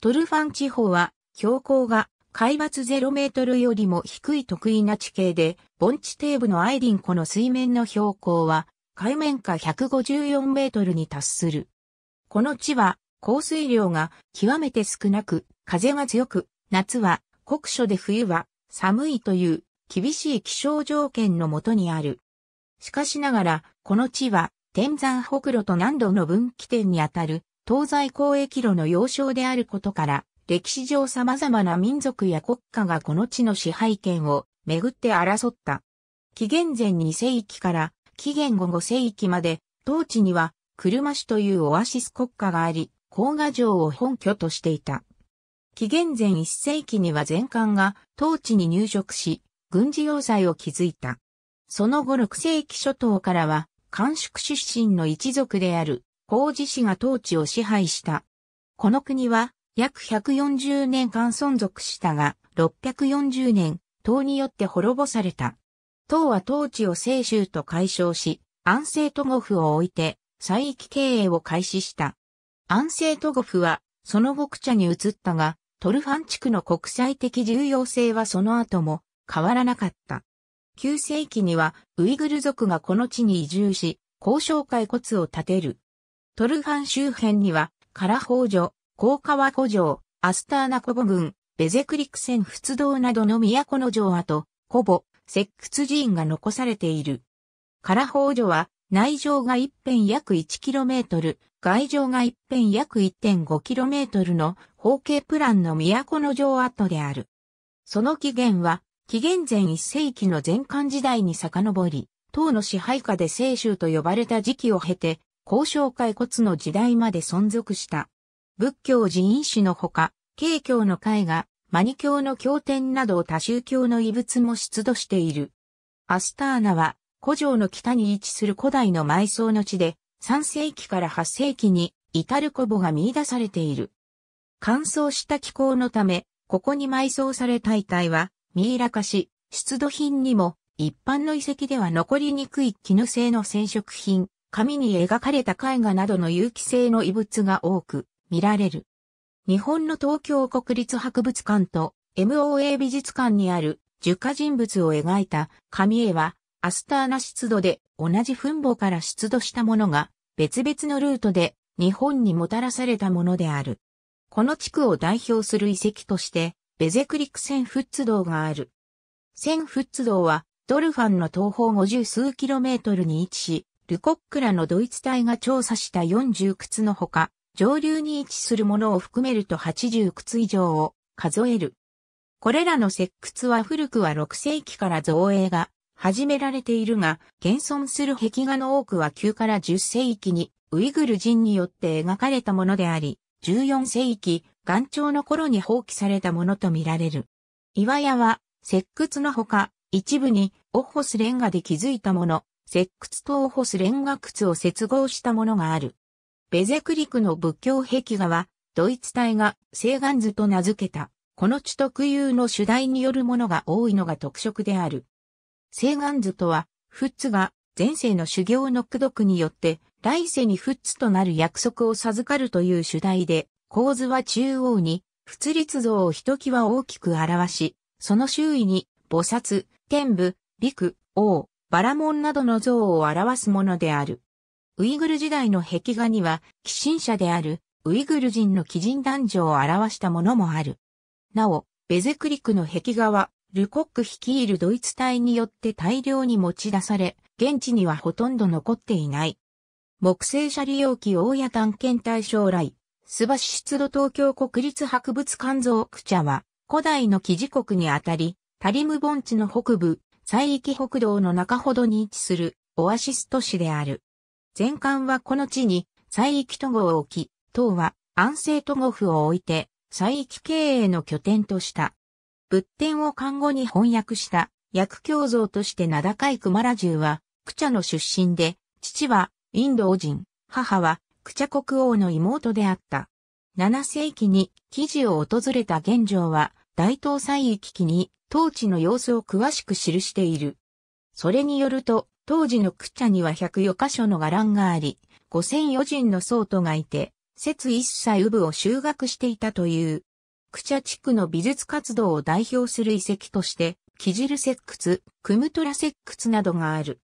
Speaker 1: トルファン地方は、標高が海抜0メートルよりも低い得意な地形で、盆地底部のアイリン湖の水面の標高は、海面下154メートルに達する。この地は、降水量が極めて少なく、風が強く、夏は酷暑で冬は寒いという厳しい気象条件のもとにある。しかしながら、この地は天山北路と南路の分岐点にあたる東西交易路の要衝であることから、歴史上様々な民族や国家がこの地の支配権をめぐって争った。紀元前2世紀から紀元後5世紀まで、当地には車市というオアシス国家があり、甲賀城を本拠としていた。紀元前1世紀には全館が当地に入植し、軍事要塞を築いた。その後6世紀初頭からは甘粛出身の一族である、法治氏が統治を支配した。この国は、約140年間存続したが、640年、唐によって滅ぼされた。唐は統治を清州と解消し、安政都護府を置いて、再域経営を開始した。安政都護府は、その牧茶に移ったが、トルファン地区の国際的重要性はその後も変わらなかった。9世紀にはウイグル族がこの地に移住し、交渉会骨を建てる。トルファン周辺には、カラホ北条、高川古城、アスターナコボ郡、ベゼクリクセン仏道などの都の城跡、コボ、石窟寺院が残されている。カラホジョは、内城が一辺約 1km、外城が一辺約 1.5km の方形プランの都の城跡である。その起源は、紀元前1世紀の前漢時代に遡り、唐の支配下で清州と呼ばれた時期を経て、交渉解骨の時代まで存続した。仏教寺院史のほか、慶教の会が、マニ教の経典など多宗教の遺物も出土している。アスターナは、古城の北に位置する古代の埋葬の地で、3世紀から8世紀に至る古墓が見出されている。乾燥した気候のため、ここに埋葬された遺体は、ミイラ化し、出土品にも一般の遺跡では残りにくい絹製の染色品、紙に描かれた絵画などの有機性の遺物が多く見られる。日本の東京国立博物館と MOA 美術館にある樹下人物を描いた紙絵はアスターナ出土で同じ墳墓から出土したものが別々のルートで日本にもたらされたものである。この地区を代表する遺跡としてベゼクリクセンフッツ道がある。センフッツ道は、ドルファンの東方五十数キロメートルに位置し、ルコックらのドイツ隊が調査した40靴のほか、上流に位置するものを含めると80靴以上を数える。これらの石窟は古くは6世紀から造営が始められているが、現存する壁画の多くは9から10世紀にウイグル人によって描かれたものであり、14世紀、岩朝の頃に放棄されたものとみられる。岩屋は、石窟のほか、一部に、オホスレンガで築いたもの、石窟とオホスレンガ窟を接合したものがある。ベゼクリクの仏教壁画は、ドイツ隊が西岸図と名付けた、この地特有の主題によるものが多いのが特色である。西岸図とは、フッツが前世の修行の功徳によって来世に仏となる約束を授かるという主題で、構図は中央に、仏立像をひときわ大きく表し、その周囲に、菩薩、天部、陸、王、バラモンなどの像を表すものである。ウイグル時代の壁画には、寄進者である、ウイグル人の寄人男女を表したものもある。なお、ベゼクリクの壁画は、ルコック率いるドイツ隊によって大量に持ち出され、現地にはほとんど残っていない。木製車利用機大谷探検隊将来、須橋出土東京国立博物館クチ茶は、古代の記事国にあたり、タリム盆地の北部、西域北道の中ほどに位置する、オアシス都市である。前館はこの地に、西域都合を置き、党は安政都合府を置いて、西域経営の拠点とした。仏典を漢語に翻訳した、薬教像として名高い熊良獣は、クチャの出身で、父はインド王人、母は、クチャ国王の妹であった。7世紀に、記事を訪れた現状は、大東西域記に、当地の様子を詳しく記している。それによると、当時のクチャには104箇所の伽藍があり、5004人の僧徒がいて、節一切ウブを修学していたという。クチャ地区の美術活動を代表する遺跡として、キジル石窟、クムトラ石窟などがある。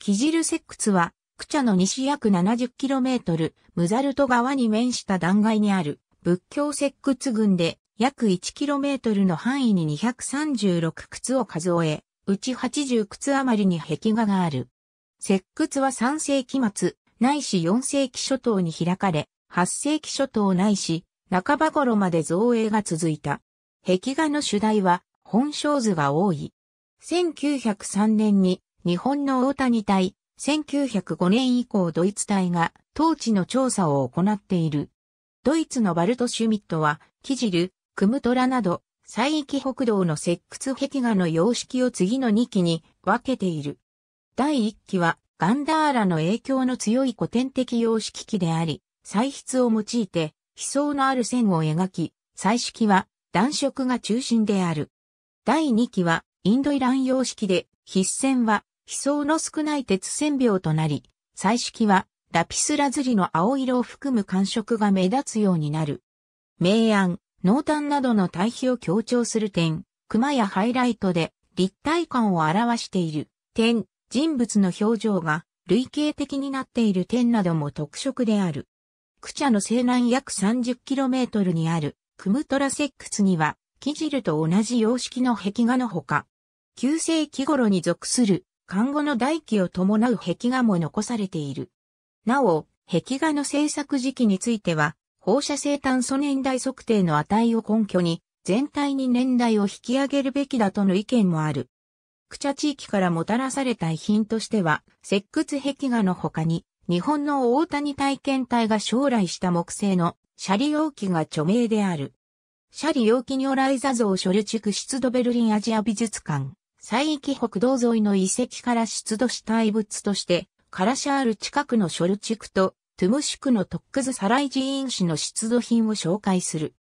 Speaker 1: キジル石窟はクチャの西約 70km、ムザルト川に面した断崖にある仏教石窟群で約 1km の範囲に236窟を数え、うち80窟余りに壁画がある。石窟は3世紀末、ないし4世紀初頭に開かれ、8世紀初頭ないし、半ば頃まで造営が続いた。壁画の主題は、本章図が多い。1903年に、日本の大谷隊、1905年以降ドイツ隊が当地の調査を行っている。ドイツのバルト・シュミットは、キジル、クムトラなど、西域北道の石窟壁画の様式を次の2期に分けている。第1期は、ガンダーラの影響の強い古典的様式機であり、彩筆を用いて、悲壮のある線を描き、彩色は暖色が中心である。第2期は、インドイラン様式で、筆線は悲層の少ない鉄線描となり、彩色はラピスラズリの青色を含む感触が目立つようになる。明暗、濃淡などの対比を強調する点、熊やハイライトで立体感を表している点、人物の表情が類型的になっている点なども特色である。クチャの西南約 30km にあるクムトラセックスには、キジルと同じ様式の壁画のほか、旧世紀頃に属する看護の代記を伴う壁画も残されている。なお、壁画の制作時期については、放射性炭素年代測定の値を根拠に、全体に年代を引き上げるべきだとの意見もある。クチャ地域からもたらされた遺品としては、石窟壁画の他に、日本の大谷体験隊が将来した木製のシャリ容器が著名である。シャリ容器如来座像処理地区出土ベルリンアジア美術館。西域北道沿いの遺跡から出土した遺物として、カラシャール近くのショル地区と、トゥムシクのトックズサライ寺院市の出土品を紹介する。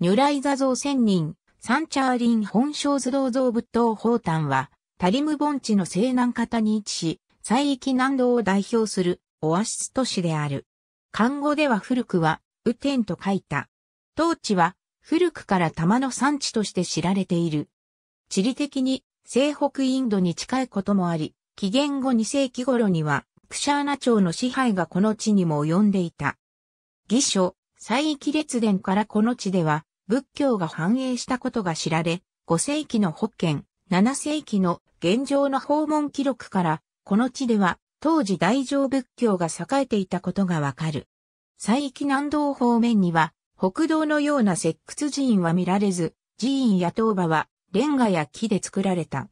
Speaker 1: 如来座像仙人、サンチャーリン本小図銅像仏塔宝丹は、タリム盆地の西南方に位置し、西域南道を代表するオアシス都市である。漢語では古くは、雨天と書いた。当地は古くから玉の産地として知られている。地理的に西北インドに近いこともあり、紀元後2世紀頃には、クシャーナ朝の支配がこの地にも及んでいた。義書、西域列伝からこの地では、仏教が繁栄したことが知られ、5世紀の北圏、7世紀の現状の訪問記録から、この地では当時大乗仏教が栄えていたことがわかる。西域南道方面には、北道のような石窟寺院は見られず、寺院や塔婆はレンガや木で作られた。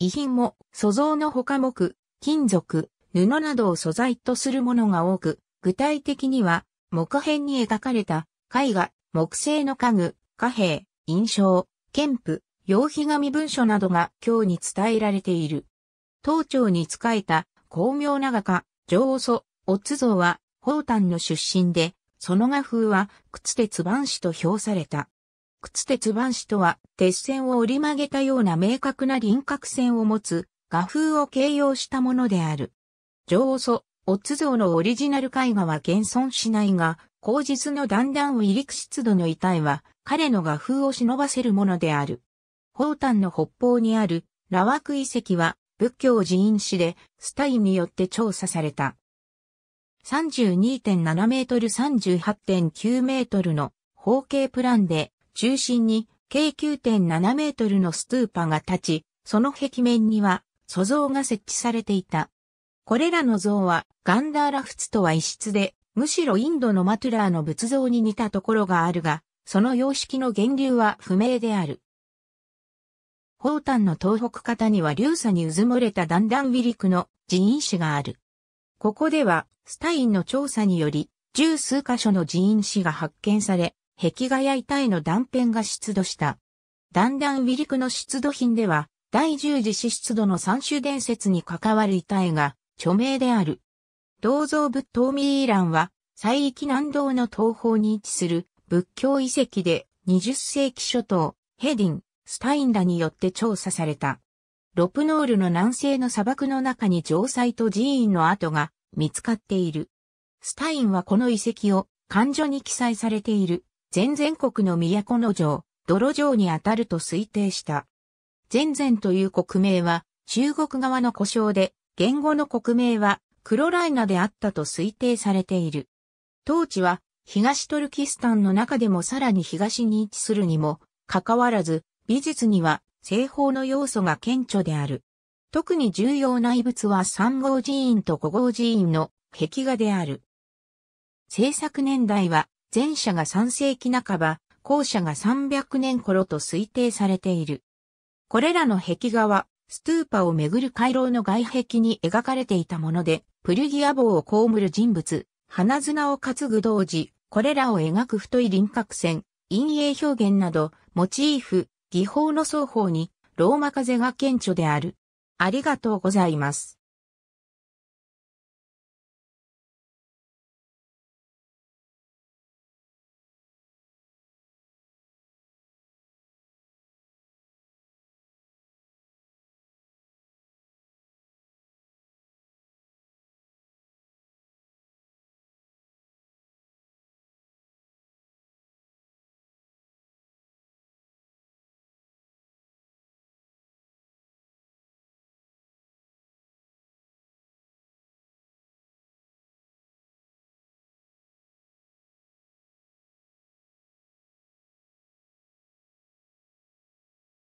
Speaker 1: 遺品も素像の他木、金属、布などを素材とするものが多く、具体的には木片に描かれた絵画、木製の家具、貨幣、印象、剣譜、用碑紙文書などが今日に伝えられている。当庁に仕えた巧妙な画家、上祖、オツ像は、宝丹の出身で、その画風は、靴でつばんしと評された。靴鉄板紙とは、鉄線を折り曲げたような明確な輪郭線を持つ、画風を形容したものである。上祖、オッツ像のオリジナル絵画は現存しないが、後日の段々を入り湿度の遺体は、彼の画風を忍ばせるものである。宝丹の北方にある、ラワク遺跡は、仏教寺院史で、スタイによって調査された。32.7メートル38.9メートルの方形プランで中心に計9.7メートルのストゥーパが立ち、その壁面には塑像が設置されていた。これらの像はガンダーラ仏とは異質で、むしろインドのマトゥラーの仏像に似たところがあるが、その様式の源流は不明である。宝丹の東北方には流砂にうずもれたダンダンウィリクの寺院誌がある。ここでは、スタインの調査により、十数箇所の寺院誌が発見され、壁画や板体の断片が出土した。だんだんウ陸の出土品では、第十次支出土の三種伝説に関わる板絵が著名である。銅像仏塔ミイランは、西域南道の東方に位置する仏教遺跡で20世紀初頭、ヘディン、スタインらによって調査された。ロプノールの南西の砂漠の中に城塞と寺院の跡が見つかっている。スタインはこの遺跡を漢書に記載されている全全国の都の城、泥城にあたると推定した。全然という国名は中国側の故障で、言語の国名はクロライナであったと推定されている。当地は東トルキスタンの中でもさらに東に位置するにも、かかわらず、美術には西方の要素が顕著である。特に重要な遺物は三号寺院と五号寺院の壁画である。制作年代は前者が3世紀半ば、後者が300年頃と推定されている。これらの壁画は、ストゥーパをめぐる回廊の外壁に描かれていたもので、プリュギア帽を被る人物、花綱を担ぐ同時、これらを描く太い輪郭線、陰影表現など、モチーフ、技法の双方に、ローマ風が顕著である。ありがとうございます。